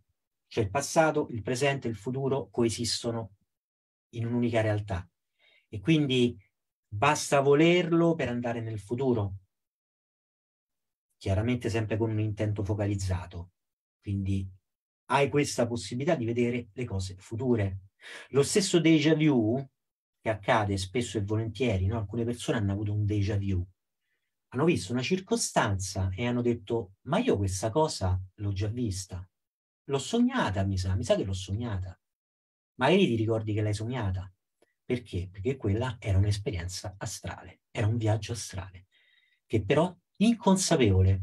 Speaker 2: cioè il passato, il presente e il futuro coesistono in un'unica realtà. E quindi basta volerlo per andare nel futuro, chiaramente sempre con un intento focalizzato. Quindi hai questa possibilità di vedere le cose future. Lo stesso déjà vu che accade spesso e volentieri, no? alcune persone hanno avuto un déjà vu, hanno visto una circostanza e hanno detto ma io questa cosa l'ho già vista, l'ho sognata mi sa, mi sa che l'ho sognata. Magari ti ricordi che l'hai sognata. Perché? Perché quella era un'esperienza astrale, era un viaggio astrale, che però inconsapevole.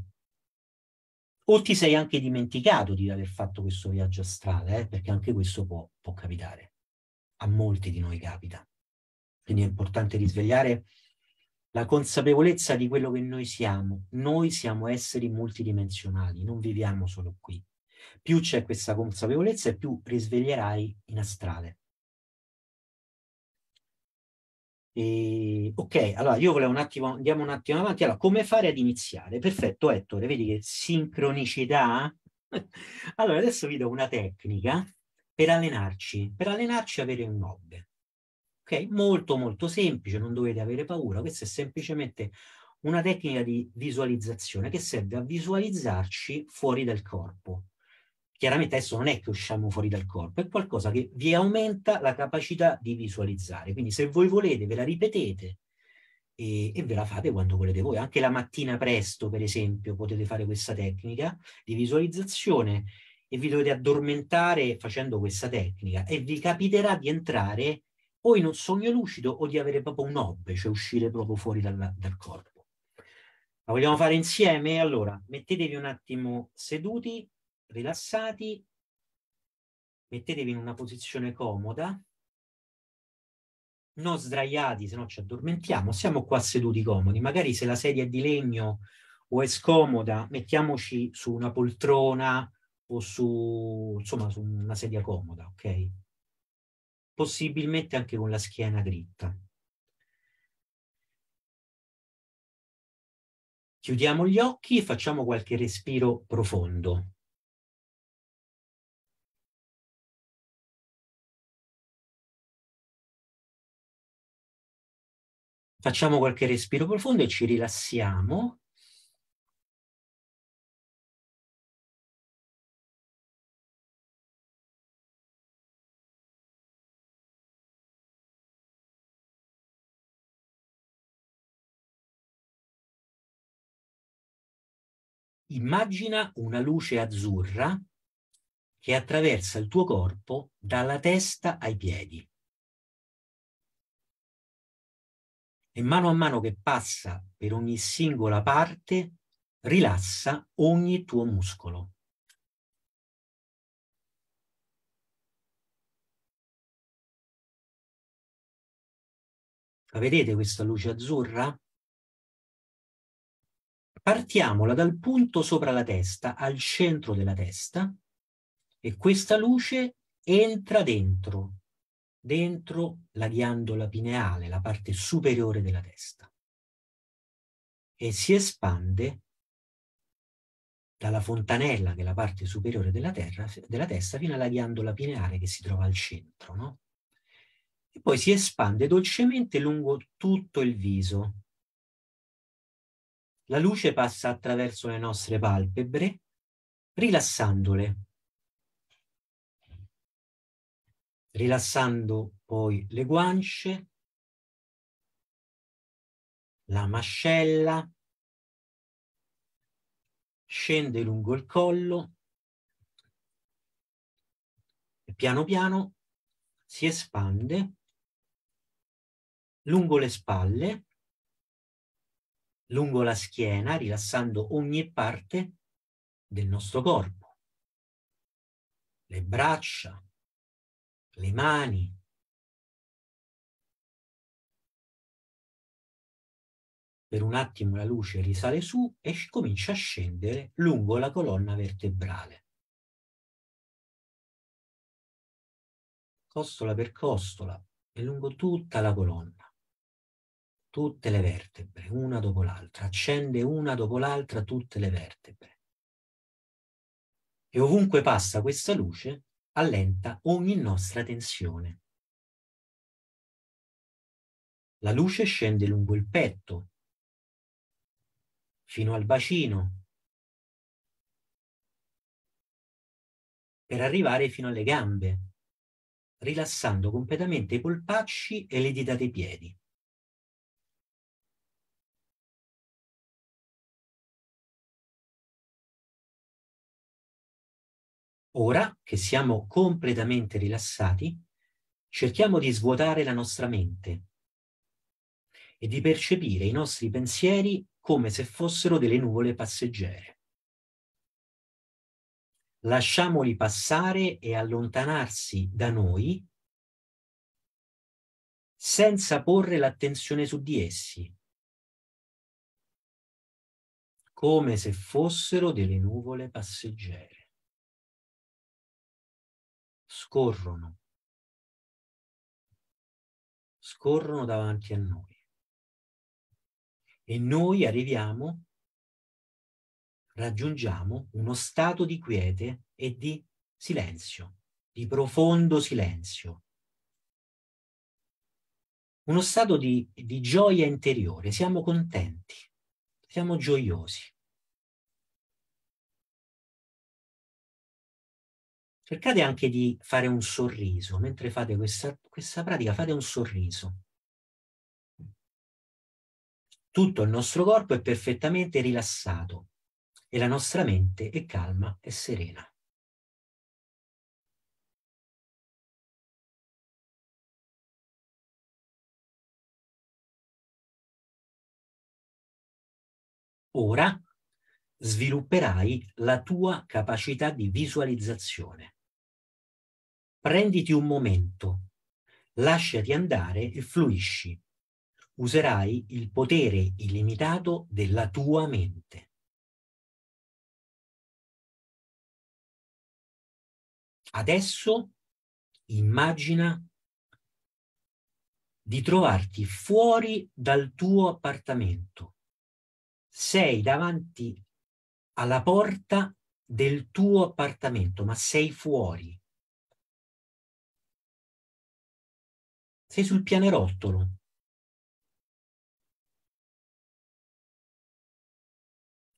Speaker 2: O ti sei anche dimenticato di aver fatto questo viaggio astrale, eh? perché anche questo può, può capitare. A molti di noi capita. Quindi è importante risvegliare la consapevolezza di quello che noi siamo. Noi siamo esseri multidimensionali, non viviamo solo qui. Più c'è questa consapevolezza e più risveglierai in astrale. E, ok, allora io volevo un attimo, andiamo un attimo avanti. Allora, come fare ad iniziare? Perfetto, Ettore, vedi che sincronicità? allora, adesso vi do una tecnica per allenarci, per allenarci a avere un hobby. Ok, molto molto semplice, non dovete avere paura, questa è semplicemente una tecnica di visualizzazione che serve a visualizzarci fuori dal corpo chiaramente adesso non è che usciamo fuori dal corpo, è qualcosa che vi aumenta la capacità di visualizzare. Quindi se voi volete ve la ripetete e, e ve la fate quando volete voi. Anche la mattina presto, per esempio, potete fare questa tecnica di visualizzazione e vi dovete addormentare facendo questa tecnica e vi capiterà di entrare o in un sogno lucido o di avere proprio un hobby, cioè uscire proprio fuori dal, dal corpo. La vogliamo fare insieme? Allora, mettetevi un attimo seduti rilassati, mettetevi in una posizione comoda, non sdraiati, se no ci addormentiamo, siamo qua seduti comodi, magari se la sedia è di legno o è scomoda, mettiamoci su una poltrona o su, insomma, su una sedia comoda,
Speaker 1: ok? Possibilmente anche con la schiena dritta. Chiudiamo gli occhi e facciamo qualche respiro profondo. Facciamo qualche respiro profondo e ci rilassiamo. Immagina una luce azzurra che attraversa il tuo corpo
Speaker 2: dalla testa ai piedi. e mano a mano che passa per ogni singola parte rilassa
Speaker 1: ogni tuo muscolo. La vedete questa luce azzurra? Partiamola dal punto
Speaker 2: sopra la testa, al centro della testa, e questa luce entra dentro dentro la ghiandola pineale, la parte superiore della testa, e si espande dalla fontanella, che è la parte superiore della, terra, della testa, fino alla ghiandola pineale che si trova al centro, no? E poi si espande dolcemente lungo tutto il viso. La luce passa attraverso le nostre palpebre, rilassandole
Speaker 1: rilassando poi le guance, la mascella, scende lungo il collo e
Speaker 2: piano piano si espande lungo le spalle, lungo la schiena, rilassando ogni parte
Speaker 1: del nostro corpo, le braccia, le mani. Per un attimo la luce risale su e comincia a scendere lungo la colonna vertebrale. Costola per costola e lungo tutta la colonna
Speaker 2: tutte le vertebre, una dopo l'altra, accende una dopo l'altra tutte le vertebre.
Speaker 1: E ovunque passa questa luce, allenta ogni nostra tensione. La luce scende lungo il petto, fino al bacino, per arrivare fino alle gambe, rilassando completamente i polpacci e le dita dei piedi. Ora che siamo completamente rilassati, cerchiamo di svuotare la nostra mente
Speaker 2: e di percepire i nostri pensieri come se fossero delle nuvole passeggere. Lasciamoli passare e allontanarsi
Speaker 1: da noi senza porre l'attenzione su di essi, come se fossero delle nuvole passeggere scorrono, scorrono davanti a noi. E noi arriviamo,
Speaker 2: raggiungiamo uno stato di quiete e di silenzio, di profondo silenzio. Uno stato di, di
Speaker 1: gioia interiore, siamo contenti, siamo gioiosi. cercate anche di fare un sorriso, mentre fate questa, questa pratica fate un sorriso. Tutto il nostro corpo è perfettamente rilassato e la nostra mente è calma e serena. Ora svilupperai la tua capacità di visualizzazione
Speaker 2: prenditi un momento, lasciati andare e fluisci.
Speaker 1: Userai il potere illimitato della tua mente. Adesso immagina di trovarti fuori
Speaker 2: dal tuo appartamento. Sei davanti
Speaker 1: alla porta del tuo appartamento, ma sei fuori. Sei sul pianerottolo.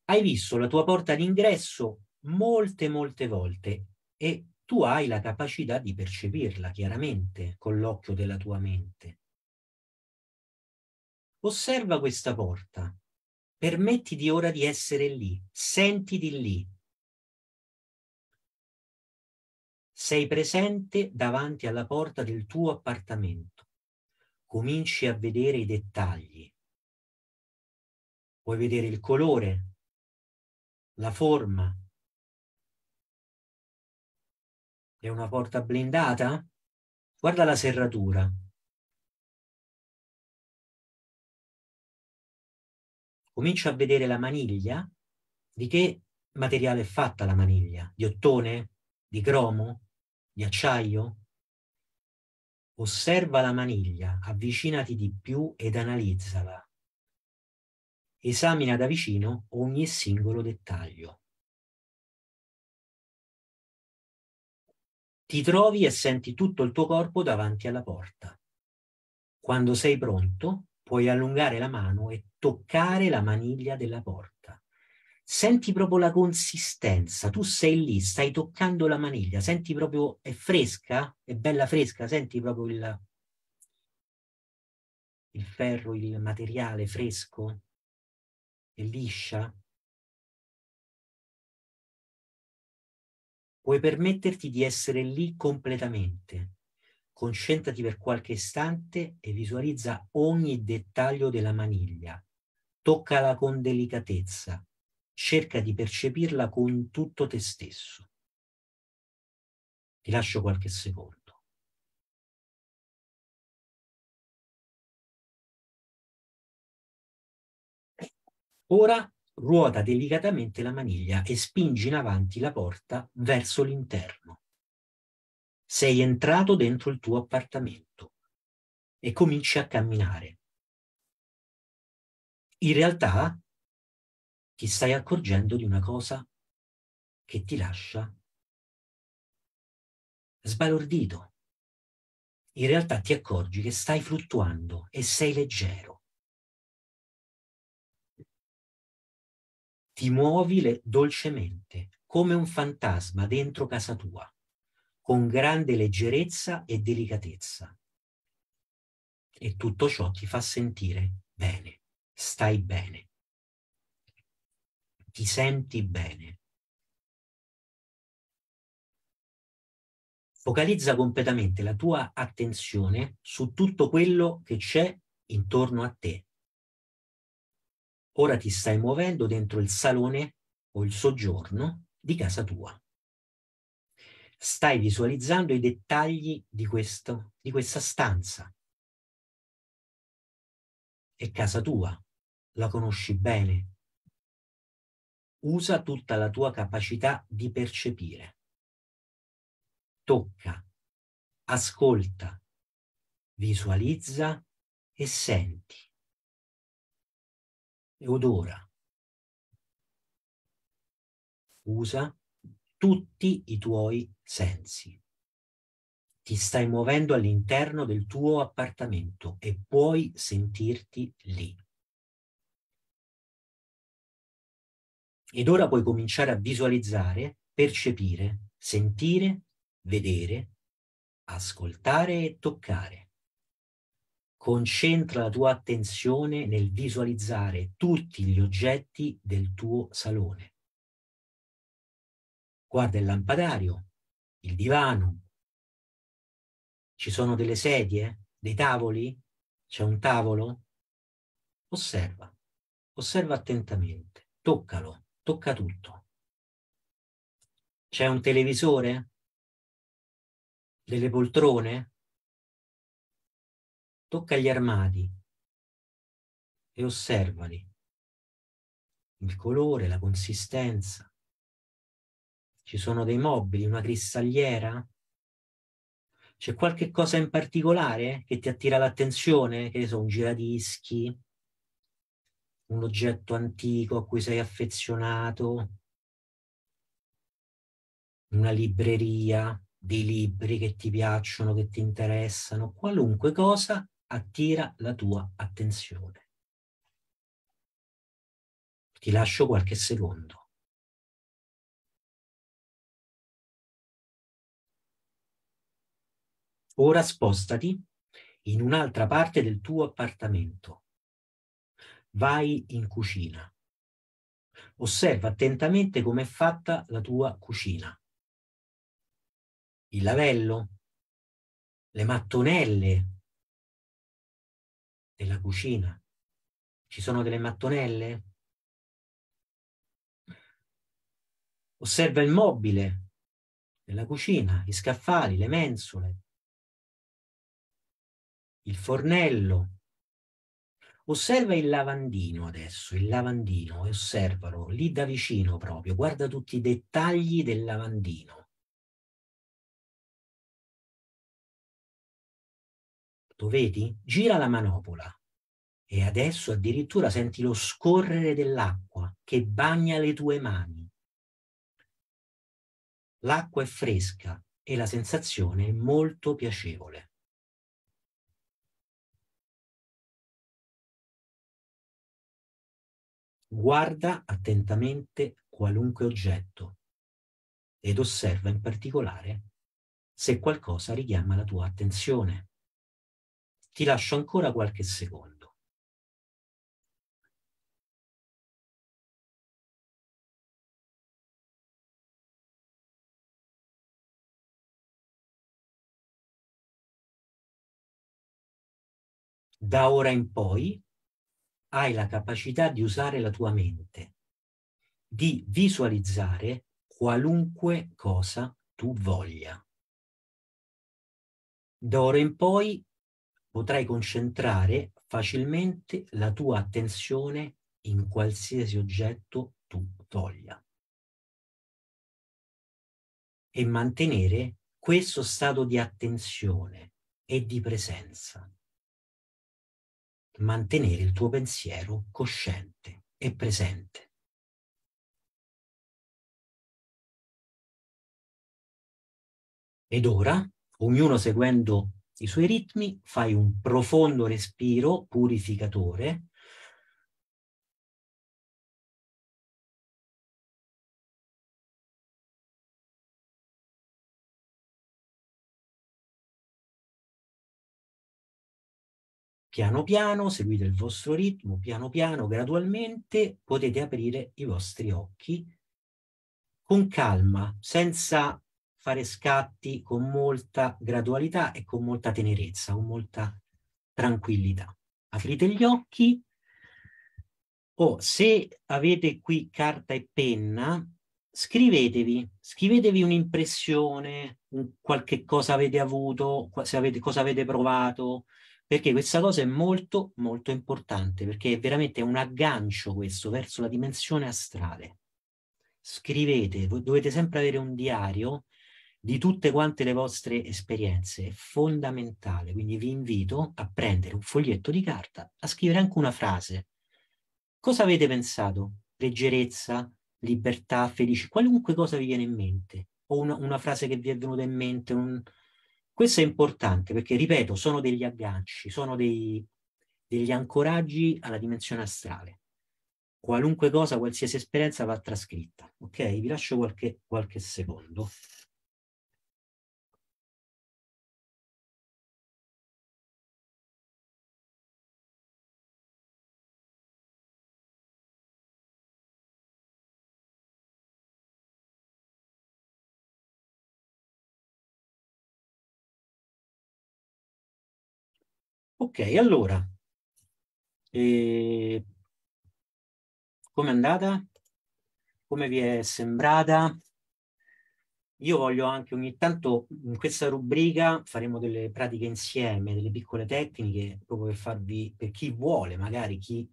Speaker 1: Hai visto la tua porta
Speaker 2: d'ingresso molte, molte volte e tu hai la capacità di percepirla chiaramente con l'occhio della tua mente. Osserva questa porta, permettiti ora di essere lì, sentiti lì. Sei presente davanti alla porta del tuo appartamento cominci a vedere i dettagli.
Speaker 1: Puoi vedere il colore, la forma. È una porta blindata? Guarda la serratura. Comincia a vedere la maniglia. Di che
Speaker 2: materiale è fatta la maniglia? Di ottone? Di cromo? Di acciaio? Osserva la maniglia, avvicinati di più ed
Speaker 1: analizzala. Esamina da vicino ogni singolo dettaglio. Ti trovi e senti tutto il tuo corpo davanti alla porta. Quando sei pronto, puoi
Speaker 2: allungare la mano e toccare la maniglia della porta senti proprio la consistenza, tu sei lì, stai toccando la maniglia, senti proprio, è fresca,
Speaker 1: è bella fresca, senti proprio il, il ferro, il materiale fresco, è liscia. Puoi permetterti di essere lì completamente.
Speaker 2: Concentrati per qualche istante e visualizza ogni dettaglio della maniglia. Toccala con delicatezza, cerca di percepirla
Speaker 1: con tutto te stesso. Ti lascio qualche secondo. Ora ruota delicatamente la maniglia
Speaker 2: e spingi in avanti la porta verso l'interno. Sei entrato dentro il tuo appartamento e cominci a camminare.
Speaker 1: In realtà ti stai accorgendo di una cosa che ti lascia sbalordito. In realtà ti accorgi che stai fluttuando e sei leggero. Ti muovi le-
Speaker 2: dolcemente, come un fantasma dentro casa tua, con grande leggerezza e delicatezza. E tutto ciò ti fa sentire
Speaker 1: bene, stai bene ti senti bene. Focalizza
Speaker 2: completamente la tua attenzione su tutto quello che c'è intorno a te. Ora ti stai muovendo dentro il salone o il soggiorno di casa tua. Stai visualizzando i dettagli
Speaker 1: di, questo, di questa stanza. È casa tua, la conosci bene, usa tutta
Speaker 2: la tua capacità di percepire. Tocca,
Speaker 1: ascolta, visualizza e senti. E odora. Usa tutti i tuoi sensi.
Speaker 2: Ti stai muovendo all'interno del tuo appartamento e puoi sentirti
Speaker 1: lì. Ed ora puoi cominciare a visualizzare, percepire, sentire, vedere,
Speaker 2: ascoltare e toccare. Concentra la tua attenzione nel visualizzare tutti gli oggetti del tuo salone.
Speaker 1: Guarda il lampadario, il divano. Ci sono delle sedie, dei tavoli? C'è un tavolo? Osserva, osserva attentamente, toccalo tocca tutto. C'è un televisore? Delle poltrone? Tocca gli armadi e osservali. Il colore, la consistenza. Ci sono dei mobili, una cristalliera?
Speaker 2: C'è qualche cosa in particolare che ti attira l'attenzione? Che ne so, un giradischi, un oggetto antico a cui sei affezionato, una libreria, dei libri che ti piacciono, che ti interessano, qualunque cosa attira la tua attenzione.
Speaker 1: Ti lascio qualche secondo. Ora spostati in un'altra parte del tuo appartamento
Speaker 2: vai in cucina. Osserva attentamente
Speaker 1: com'è fatta la tua cucina. Il lavello, le mattonelle della cucina. Ci sono delle mattonelle?
Speaker 2: Osserva il mobile della cucina, gli scaffali, le mensole, il fornello, Osserva il lavandino adesso, il lavandino, e osservalo lì da vicino proprio, guarda
Speaker 1: tutti i dettagli del lavandino. Lo vedi? Gira la manopola e
Speaker 2: adesso addirittura senti lo scorrere dell'acqua che bagna le tue mani.
Speaker 1: L'acqua è fresca e la sensazione è molto piacevole. Guarda attentamente qualunque oggetto ed osserva in particolare se qualcosa richiama la tua attenzione. Ti lascio ancora qualche secondo. Da ora in poi hai la capacità di usare la tua mente, di
Speaker 2: visualizzare qualunque cosa tu voglia. D'ora in poi potrai concentrare facilmente la tua attenzione in qualsiasi oggetto tu voglia
Speaker 1: e mantenere questo stato di attenzione e di presenza mantenere il tuo pensiero cosciente e presente. Ed ora, ognuno seguendo i suoi ritmi, fai un profondo respiro purificatore Piano piano, seguite il vostro ritmo, piano piano, gradualmente potete aprire i vostri occhi
Speaker 2: con calma, senza fare scatti, con molta gradualità e con molta tenerezza, con molta tranquillità. Aprite gli occhi. O se avete qui carta e penna, scrivetevi, scrivetevi un'impressione, un qualche cosa avete avuto, se avete, cosa avete provato, perché questa cosa è molto molto importante, perché è veramente un aggancio questo verso la dimensione astrale. Scrivete, dovete sempre avere un diario di tutte quante le vostre esperienze, è fondamentale, quindi vi invito a prendere un foglietto di carta, a scrivere anche una frase. Cosa avete pensato? Leggerezza, libertà, felice qualunque cosa vi viene in mente, o una, una frase che vi è venuta in mente, un, questo è importante perché, ripeto, sono degli agganci, sono dei, degli ancoraggi alla dimensione astrale. Qualunque cosa, qualsiasi esperienza va trascritta. Ok?
Speaker 1: Vi lascio qualche, qualche secondo. Ok, allora, eh, come è andata? Come vi è
Speaker 2: sembrata? Io voglio anche ogni tanto in questa rubrica faremo delle pratiche insieme, delle piccole tecniche, proprio per farvi, per chi vuole, magari chi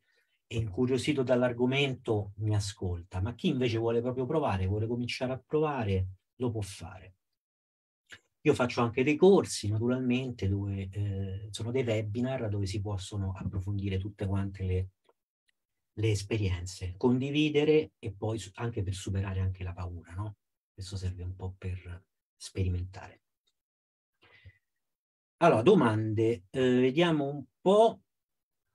Speaker 2: è incuriosito dall'argomento mi ascolta, ma chi invece vuole proprio provare, vuole cominciare a provare, lo può fare. Io faccio anche dei corsi, naturalmente, dove eh, sono dei webinar dove si possono approfondire tutte quante le, le esperienze, condividere e poi anche per superare anche la paura, no? Questo serve un po' per sperimentare. Allora, domande. Eh, vediamo un po'.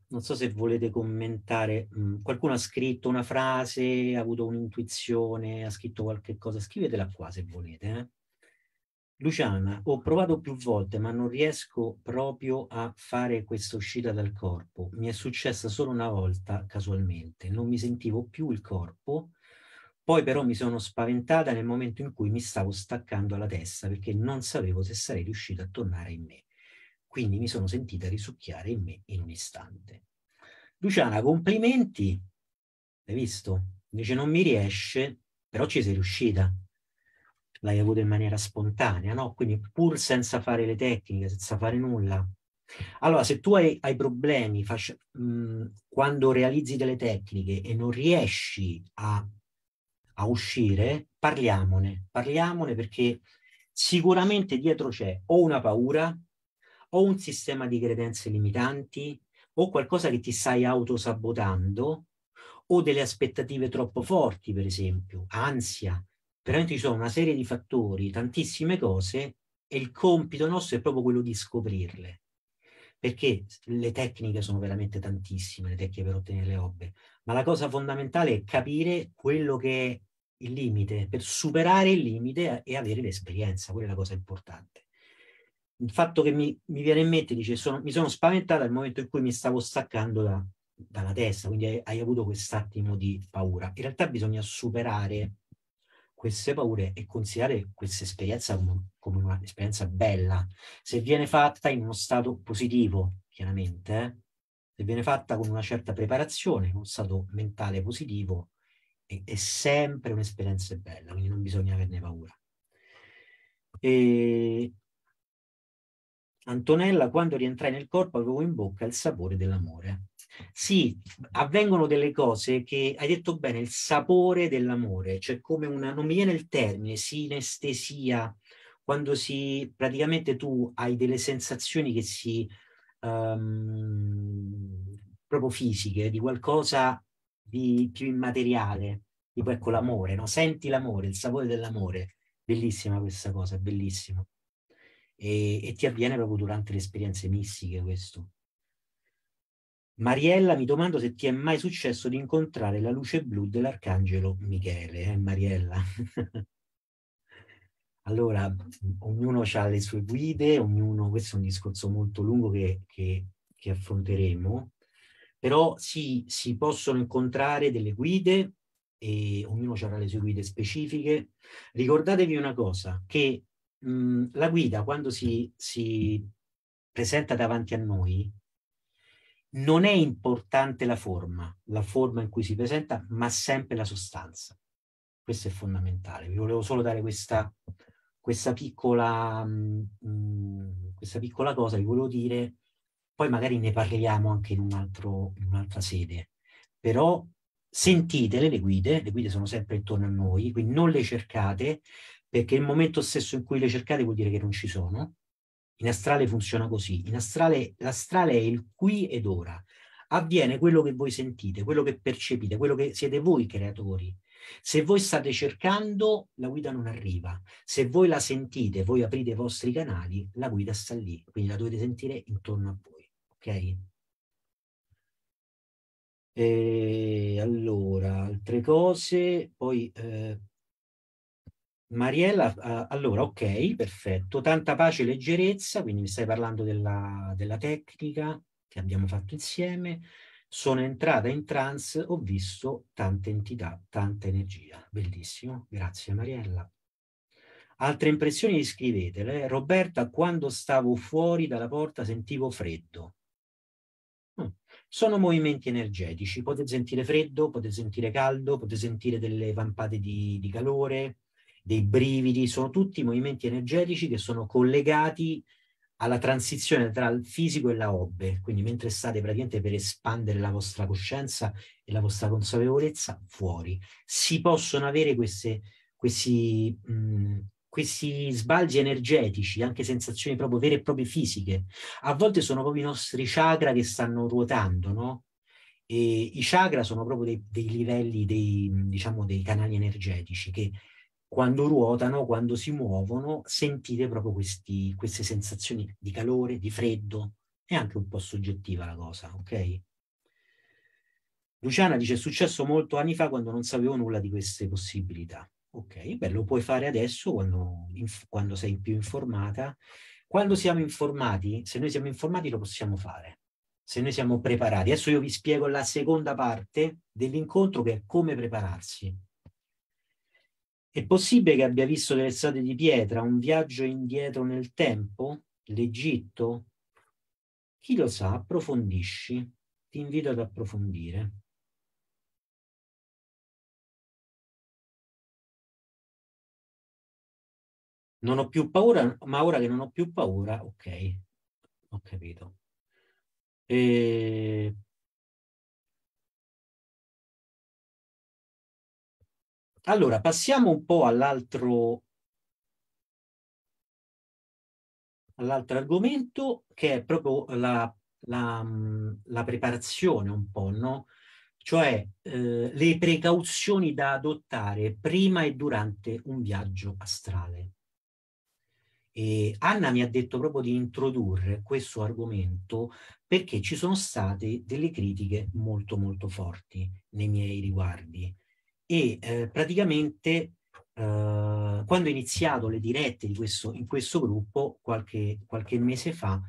Speaker 2: Non so se volete commentare. Mm, qualcuno ha scritto una frase, ha avuto un'intuizione, ha scritto qualche cosa. Scrivetela qua se volete. Eh? Luciana, ho provato più volte, ma non riesco proprio a fare questa uscita dal corpo. Mi è successa solo una volta, casualmente. Non mi sentivo più il corpo, poi però mi sono spaventata nel momento in cui mi stavo staccando la testa perché non sapevo se sarei riuscita a tornare in me. Quindi mi sono sentita risucchiare in me in un istante. Luciana, complimenti. Hai visto? Dice non mi riesce, però ci sei riuscita l'hai avuto in maniera spontanea, no? Quindi pur senza fare le tecniche, senza fare nulla. Allora, se tu hai, hai problemi fascia, mh, mm, quando realizzi delle tecniche e non riesci a, a uscire, parliamone, parliamone perché sicuramente dietro c'è o una paura, o un sistema di credenze limitanti, o qualcosa che ti stai autosabotando, o delle aspettative troppo forti, per esempio, ansia, veramente ci sono una serie di fattori, tantissime cose, e il compito nostro è proprio quello di scoprirle. Perché le tecniche sono veramente tantissime, le tecniche per ottenere le obbe, ma la cosa fondamentale è capire quello che è il limite, per superare il limite e avere l'esperienza, quella è la cosa importante. Il fatto che mi, mi viene in mente, dice, sono, mi sono spaventata al momento in cui mi stavo staccando da, dalla testa, quindi hai, hai avuto quest'attimo di paura. In realtà bisogna superare queste paure e considerare questa esperienza come, come un'esperienza bella, se viene fatta in uno stato positivo, chiaramente, eh, se viene fatta con una certa preparazione, in uno stato mentale positivo, è, è sempre un'esperienza bella, quindi non bisogna averne paura. E... Antonella, quando rientrai nel corpo, avevo in bocca il sapore dell'amore. Sì, avvengono delle cose che hai detto bene, il sapore dell'amore, cioè come una, non mi viene il termine, sinestesia, quando si praticamente tu hai delle sensazioni che si um, proprio fisiche, di qualcosa di più immateriale, tipo ecco l'amore, no? Senti l'amore, il sapore dell'amore. Bellissima questa cosa, bellissima. E, e ti avviene proprio durante le esperienze mistiche questo. Mariella, mi domando se ti è mai successo di incontrare la luce blu dell'arcangelo Michele, eh, Mariella? allora, ognuno ha le sue guide, ognuno, questo è un discorso molto lungo che, che, che affronteremo, però sì, si possono incontrare delle guide e ognuno avrà le sue guide specifiche. Ricordatevi una cosa, che mh, la guida quando si, si presenta davanti a noi non è importante la forma, la forma in cui si presenta, ma sempre la sostanza. Questo è fondamentale. Vi volevo solo dare questa, questa, piccola, mh, mm, mm, questa piccola cosa, vi volevo dire, poi magari ne parliamo anche in, un altro, in un'altra sede, però sentitele le guide, le guide sono sempre intorno a noi, quindi non le cercate, perché il momento stesso in cui le cercate vuol dire che non ci sono, in astrale funziona così. In astrale, l'astrale è il qui ed ora. Avviene quello che voi sentite, quello che percepite, quello che siete voi creatori. Se voi state cercando, la guida non arriva. Se voi la sentite, voi aprite i vostri canali, la guida sta lì. Quindi la dovete sentire intorno a voi. Ok? E eh, allora, altre cose. Poi... Eh, Mariella, uh, allora ok, perfetto, tanta pace e leggerezza, quindi mi stai parlando della, della tecnica che abbiamo fatto insieme, sono entrata in trance, ho visto tante entità, tanta energia, bellissimo, grazie Mariella. Altre impressioni scrivetele. Roberta, quando stavo fuori dalla porta sentivo freddo. Mm, sono movimenti energetici, potete sentire freddo, potete sentire caldo, potete sentire delle vampate di, di calore, dei brividi, sono tutti movimenti energetici che sono collegati alla transizione tra il fisico e la hobby. Quindi mentre state praticamente per espandere la vostra coscienza e la vostra consapevolezza fuori, si possono avere queste, questi, mh, mm, questi sbalzi energetici, anche sensazioni proprio vere e proprie fisiche. A volte sono proprio i nostri chakra che stanno ruotando, no? E I chakra sono proprio dei, dei livelli, dei, diciamo, dei canali energetici che quando ruotano, quando si muovono, sentite proprio questi, queste sensazioni di calore, di freddo. È anche un po' soggettiva la cosa, ok? Luciana dice: È successo molto anni fa quando non sapevo nulla di queste possibilità. Ok, beh, lo puoi fare adesso quando, inf- quando sei più informata. Quando siamo informati, se noi siamo informati, lo possiamo fare. Se noi siamo preparati. Adesso io vi spiego la seconda parte dell'incontro che è come prepararsi. È possibile che abbia visto delle strade di pietra, un viaggio indietro nel tempo?
Speaker 1: L'Egitto? Chi lo sa, approfondisci. Ti invito ad approfondire. Non ho più paura, ma ora che non ho più paura, ok, ho capito. E ehm, Allora, passiamo un po' all'altro all'altro
Speaker 2: argomento che è proprio la, la, mm, la preparazione un po', no? cioè eh, le precauzioni da adottare prima e durante un viaggio astrale. E Anna mi ha detto proprio di introdurre questo argomento perché ci sono state delle critiche molto molto forti nei miei riguardi e eh, praticamente eh, quando ho iniziato le dirette di questo, in questo gruppo qualche, qualche mese fa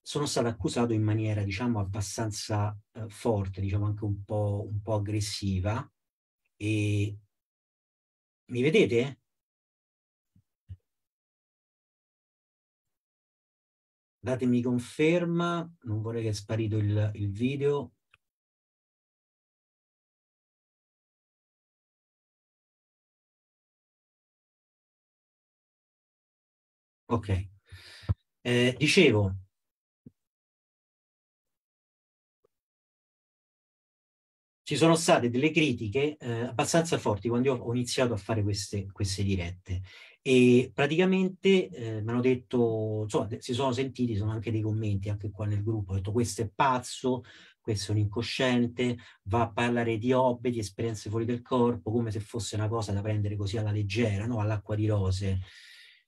Speaker 2: sono stato accusato in maniera diciamo abbastanza eh, forte, diciamo
Speaker 1: anche un po', un po' aggressiva e mi vedete? Datemi conferma, non vorrei che è sparito il, il video. Ok. Eh, dicevo, ci sono state delle critiche eh, abbastanza forti quando io ho iniziato a fare queste,
Speaker 2: queste dirette e praticamente eh, mi hanno detto, insomma, si sono sentiti, sono anche dei commenti anche qua nel gruppo, ho detto questo è pazzo, questo è un incosciente, va a parlare di hobby, di esperienze fuori del corpo, come se fosse una cosa da prendere così alla leggera, no? all'acqua di rose.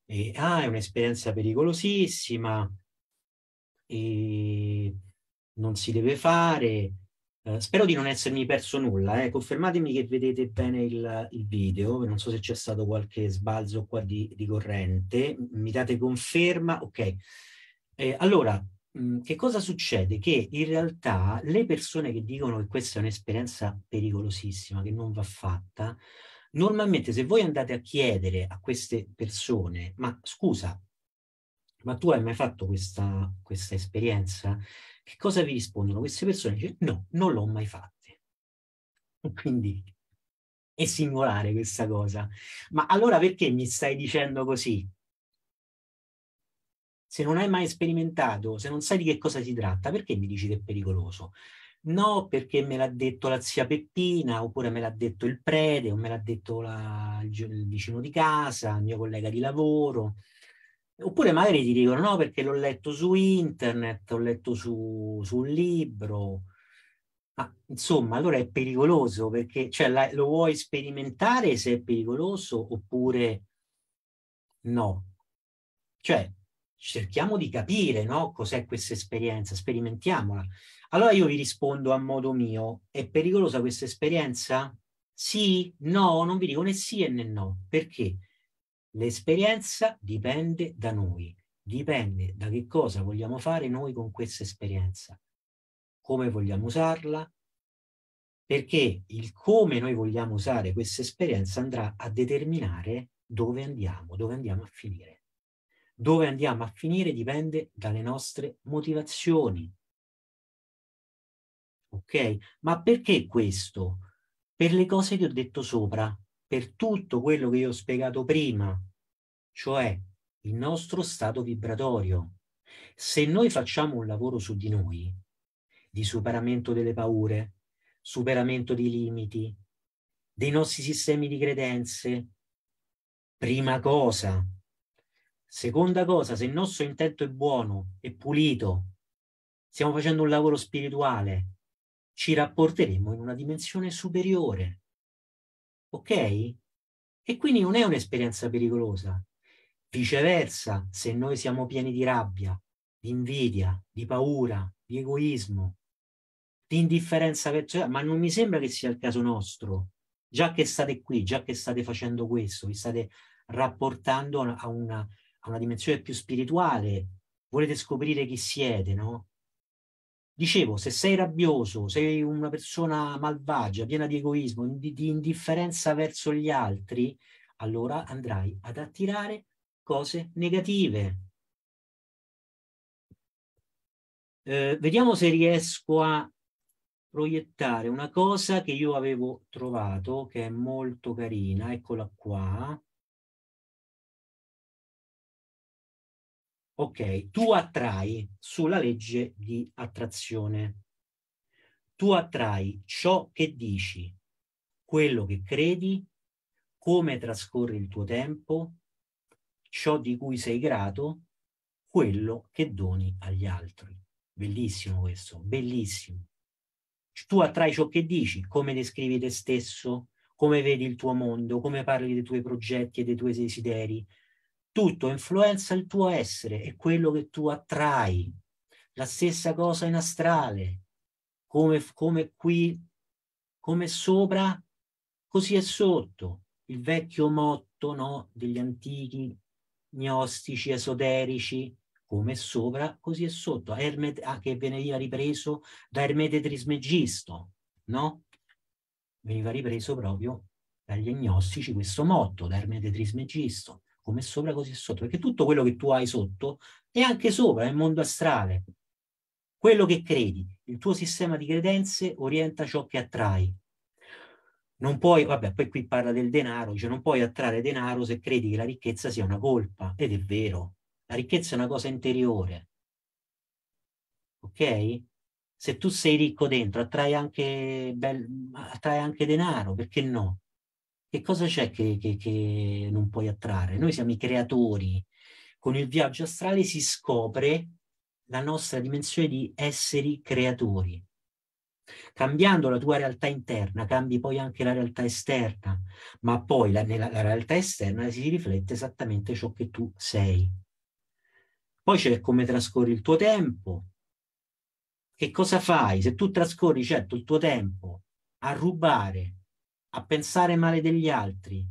Speaker 2: E, ah, è un'esperienza pericolosissima, e non si deve fare. Eh, spero di non essermi perso nulla, eh. confermatemi che vedete bene il, il, video, non so se c'è stato qualche sbalzo qua di, di corrente, mi date conferma? Ok, eh, allora, mh, che cosa succede? Che in realtà le persone che dicono che questa è un'esperienza pericolosissima, che non va fatta, Normalmente se voi andate a chiedere a queste persone, ma scusa, ma tu hai mai fatto questa, questa esperienza? Che cosa vi rispondono? Queste persone dicono no, non l'ho mai fatta. Quindi è singolare questa cosa. Ma allora perché mi stai dicendo così? Se non hai mai sperimentato, se non sai di che cosa si tratta, perché mi dici che è pericoloso? No, perché me l'ha detto la zia Peppina, oppure me l'ha detto il prete, o me l'ha detto la, il, vicino di casa, il mio collega di lavoro. Oppure magari ti dicono no, perché l'ho letto su internet, ho letto su, su un libro. Ma insomma, allora è pericoloso perché cioè, la, lo vuoi sperimentare se è pericoloso oppure no. Cioè, cerchiamo di capire no, cos'è questa esperienza, sperimentiamola. Allora io vi rispondo a modo mio, è pericolosa questa esperienza? Sì, no, non vi dico né sì né no, perché l'esperienza dipende da noi, dipende da che cosa vogliamo fare noi con questa esperienza, come vogliamo usarla, perché il come noi vogliamo usare questa esperienza andrà a determinare dove andiamo, dove andiamo a finire. Dove andiamo a finire dipende dalle nostre motivazioni, ok? Ma perché questo? Per le cose che ho detto sopra, per tutto quello che io ho spiegato prima, cioè il nostro stato vibratorio. Se noi facciamo un lavoro su di noi, di superamento delle paure, superamento dei limiti, dei nostri sistemi di credenze, prima cosa. Seconda cosa, se il nostro intento è buono, è pulito, stiamo facendo un lavoro spirituale, ci rapporteremo in una dimensione superiore. Ok? E quindi non è un'esperienza pericolosa. Viceversa, se noi siamo pieni di rabbia, di invidia, di paura, di egoismo, di indifferenza verso, cioè, ma non mi sembra che sia il caso nostro, già che state qui, già che state facendo questo, vi state rapportando a una, a una dimensione più spirituale, volete scoprire chi siete, no? Dicevo, se sei rabbioso, sei una persona malvagia, piena di egoismo, di, di indifferenza verso gli altri, allora andrai ad attirare cose negative. Eh, vediamo se riesco a proiettare una cosa che io avevo trovato, che è molto carina, eccola qua.
Speaker 1: ok, tu attrai sulla legge di attrazione. Tu attrai
Speaker 2: ciò che dici, quello che credi, come trascorri il tuo tempo, ciò di cui sei grato, quello che doni agli altri. Bellissimo questo, bellissimo. Tu attrai ciò che dici, come descrivi te stesso, come vedi il tuo mondo, come parli dei tuoi progetti e dei tuoi desideri, tutto influenza il tuo essere e quello che tu attrai. La stessa cosa in astrale, come, come qui, come sopra, così è sotto. Il vecchio motto no, degli antichi gnostici, esoterici, come sopra, così è sotto, Ermet, ah, che veniva ripreso da Ermete Trismegisto, no? Veniva ripreso proprio dagli gnostici questo motto da Ermete Trismegisto come sopra così è sotto, perché tutto quello che tu hai sotto è anche sopra, è il mondo astrale. Quello che credi, il tuo sistema di credenze orienta ciò che attrai. Non puoi, vabbè, poi qui parla del denaro, cioè non puoi attrarre denaro se credi che la ricchezza sia una colpa, ed è vero, la ricchezza è una cosa interiore. Ok? Se tu sei ricco dentro, attrai anche, bel, attrai anche denaro, perché no? che cosa c'è che, che, che non puoi attrarre? Noi siamo i creatori. Con il viaggio astrale si scopre la nostra dimensione di esseri creatori. Cambiando la tua realtà interna, cambi poi anche la realtà esterna, ma poi la, nella la realtà esterna si riflette esattamente ciò che tu sei. Poi c'è come trascorri il tuo tempo. Che cosa fai? Se tu trascorri, certo, il tuo tempo a rubare, a pensare male degli altri,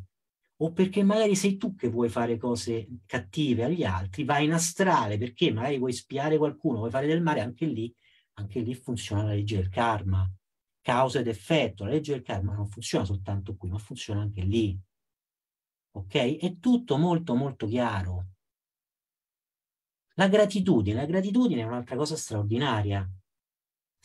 Speaker 2: o perché magari sei tu che vuoi fare cose cattive agli altri, vai in astrale perché magari vuoi spiare qualcuno, vuoi fare del male, anche lì, anche lì funziona la legge del karma, causa ed effetto, la legge del karma non funziona soltanto qui, ma funziona anche lì. Ok? È tutto molto molto chiaro. La gratitudine, la gratitudine è un'altra cosa straordinaria.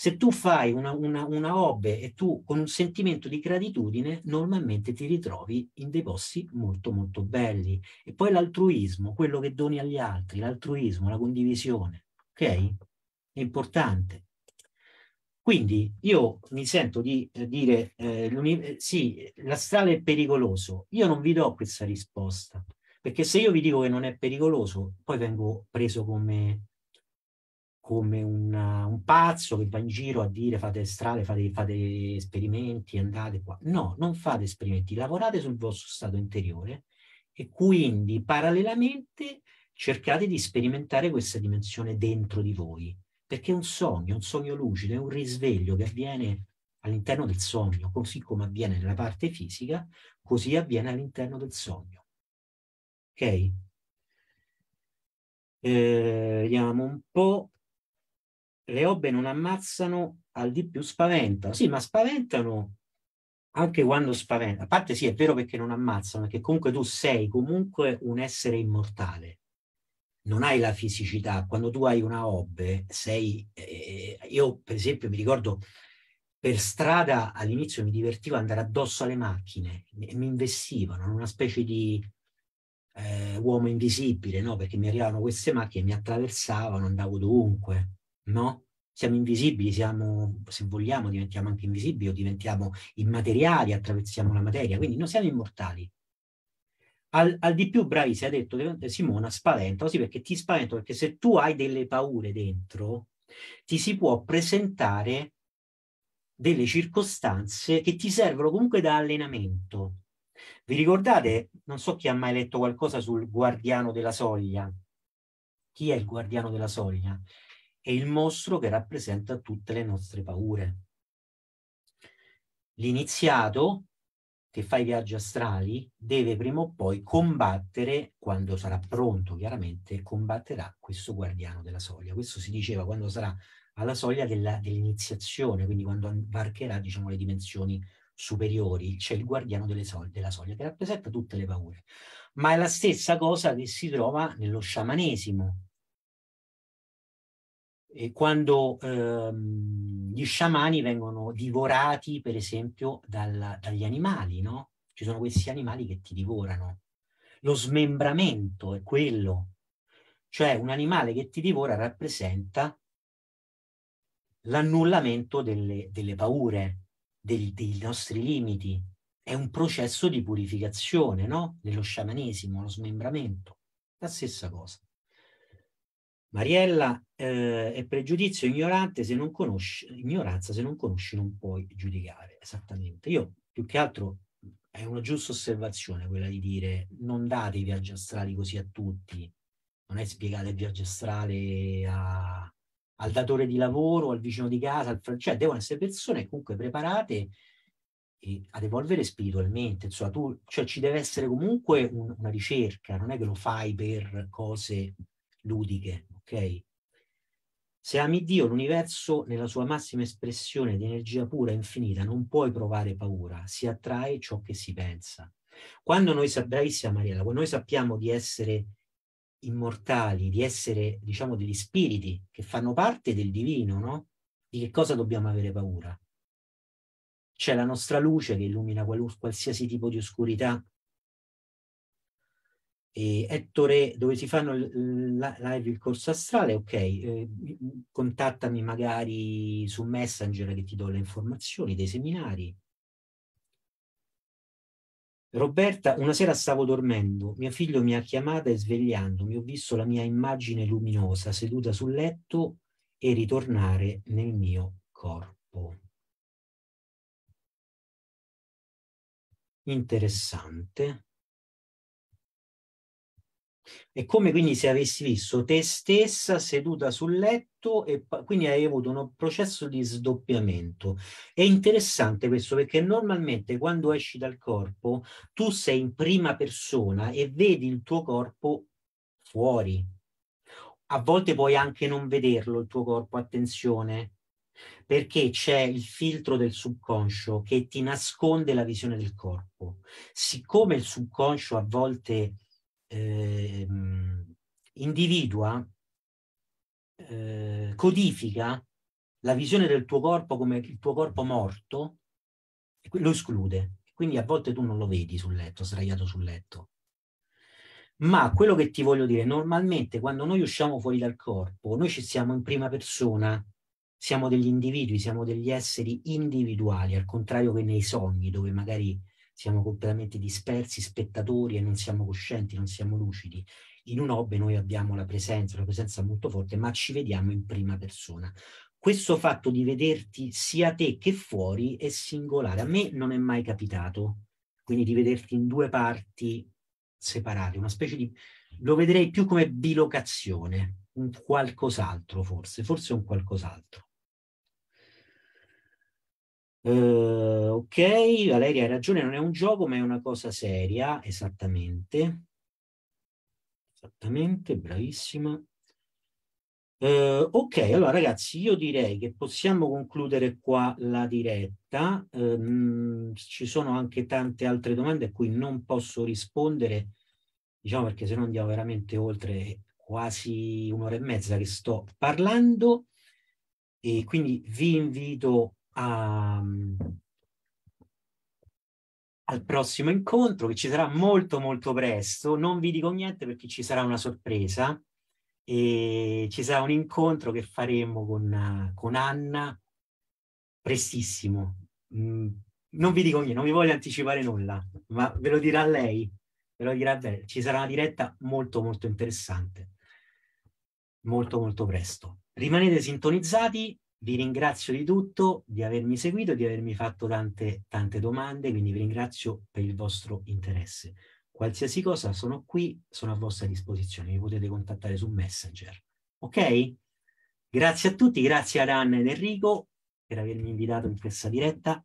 Speaker 2: Se tu fai una, una, una obbe e tu con un sentimento di gratitudine, normalmente ti ritrovi in dei posti molto molto belli. E poi l'altruismo, quello che doni agli altri, l'altruismo, la condivisione, ok? È importante. Quindi io mi sento di eh, dire eh, eh sì, l'astrale è pericoloso. Io non vi do questa risposta, perché se io vi dico che non è pericoloso, poi vengo preso come come una, un pazzo che va in giro a dire fate strade, fate, fate esperimenti, andate qua. No, non fate esperimenti, lavorate sul vostro stato interiore e quindi parallelamente cercate di sperimentare questa dimensione dentro di voi, perché è un sogno, un sogno lucido, è un risveglio che avviene all'interno del sogno, così come avviene nella parte fisica, così avviene all'interno del sogno. Ok? Eh, vediamo un po' le obbe non ammazzano, al di più spaventano. Sì, ma spaventano anche quando spaventano. A parte sì, è vero perché non ammazzano, perché comunque tu sei comunque un essere immortale. Non hai la fisicità. Quando tu hai una obbe, sei... Eh, io per esempio mi ricordo per strada all'inizio mi divertivo andare addosso alle macchine, e mi investivano, una specie di eh, uomo invisibile, no? Perché mi arrivavano queste macchine, mi attraversavano, andavo dovunque no? Siamo invisibili, siamo, se vogliamo, diventiamo anche invisibili o diventiamo immateriali, attraversiamo la materia, quindi non siamo immortali. Al, al di più, bravi, si è detto, eh, Simona, spaventa, sì, perché ti spavento, perché se tu hai delle paure dentro, ti si può presentare delle circostanze che ti servono comunque da allenamento. Vi ricordate, non so chi ha mai letto qualcosa sul guardiano della soglia? Chi è il guardiano della soglia? è il mostro che rappresenta tutte le nostre paure. L'iniziato che fa i viaggi astrali deve prima o poi combattere, quando sarà pronto chiaramente, combatterà questo guardiano della soglia. Questo si diceva quando sarà alla soglia dell'iniziazione, quindi quando varcherà diciamo, le dimensioni superiori, c'è il guardiano soglie, della soglia che rappresenta tutte le paure. Ma è la stessa cosa che si trova nello sciamanesimo, e quando ehm, gli sciamani vengono divorati, per esempio, dal, dagli animali, no? Ci sono questi animali che ti divorano. Lo smembramento è quello. Cioè un animale che ti divora rappresenta l'annullamento delle, delle paure, del, dei nostri limiti. È un processo di purificazione, no? Nello sciamanesimo, lo smembramento. La stessa cosa. Mariella eh, è pregiudizio ignorante se non conosci, ignoranza se non conosci non puoi giudicare, esattamente. Io più che altro è una giusta osservazione quella di dire non date i viaggi astrali così a tutti, non è spiegare il viaggio astrale a, al datore di lavoro, al vicino di casa, al, cioè devono essere persone comunque preparate ad evolvere spiritualmente, insomma, tu, cioè ci deve essere comunque un, una ricerca, non è che lo fai per cose ludiche. Ok? Se ami Dio, l'universo nella sua massima espressione di energia pura e infinita non puoi provare paura, si attrae ciò che si pensa. Quando noi, bravissima Mariella, quando noi sappiamo di essere immortali, di essere, diciamo, degli spiriti che fanno parte del divino, no? Di che cosa dobbiamo avere paura? C'è la nostra luce che illumina qualsiasi tipo di oscurità e Ettore dove si fanno live il corso astrale, ok, eh, contattami magari su Messenger che ti do le informazioni dei seminari. Roberta, una sera stavo dormendo, mio figlio mi ha chiamata e svegliandomi ho visto la mia immagine luminosa seduta sul
Speaker 1: letto e ritornare nel mio corpo. Interessante. È come quindi se avessi visto te stessa seduta
Speaker 2: sul letto e quindi hai avuto un processo di sdoppiamento. È interessante questo perché normalmente quando esci dal corpo tu sei in prima persona e vedi il tuo corpo fuori. A volte puoi anche non vederlo il tuo corpo, attenzione, perché c'è il filtro del subconscio che ti nasconde la visione del corpo. Siccome il subconscio a volte eh, individua, eh, codifica la visione del tuo corpo come il tuo corpo morto, lo esclude. Quindi a volte tu non lo vedi sul letto, sdraiato sul letto. Ma quello che ti voglio dire, normalmente quando noi usciamo fuori dal corpo, noi ci siamo in prima persona, siamo degli individui, siamo degli esseri individuali, al contrario che nei sogni, dove magari siamo completamente dispersi, spettatori e non siamo coscienti, non siamo lucidi. In un hobby noi abbiamo la presenza, una presenza molto forte, ma ci vediamo in prima persona. Questo fatto di vederti sia te che fuori è singolare. A me non è mai capitato, quindi di vederti in due parti separate, una specie di... lo vedrei più come bilocazione, un qualcos'altro forse, forse un qualcos'altro. Eh, ok, Valeria ha ragione, non è un gioco ma è una cosa seria, esattamente. Esattamente, bravissima. Eh, ok, allora ragazzi, io direi che possiamo concludere qua la diretta. Eh, ci sono anche tante altre domande a cui non posso rispondere, diciamo perché se no andiamo veramente oltre quasi un'ora e mezza che sto parlando e quindi vi invito a, ehm, al prossimo incontro che ci sarà molto molto presto. Non vi dico niente perché ci sarà una sorpresa e ci sarà un incontro che faremo con, con Anna prestissimo. Mm, non vi dico niente, non vi voglio anticipare nulla, ma ve lo dirà lei, ve lo dirà lei. Ci sarà una diretta molto molto interessante, molto molto presto. Rimanete sintonizzati vi ringrazio di tutto, di avermi seguito, di avermi fatto tante, tante domande, quindi vi ringrazio per il vostro interesse. Qualsiasi cosa sono qui, sono a vostra disposizione, mi potete contattare su Messenger. Ok? Grazie a tutti, grazie ad Anna ed Enrico per avermi invitato in questa diretta.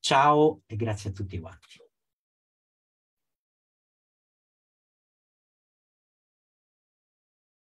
Speaker 1: Ciao e grazie a tutti quanti.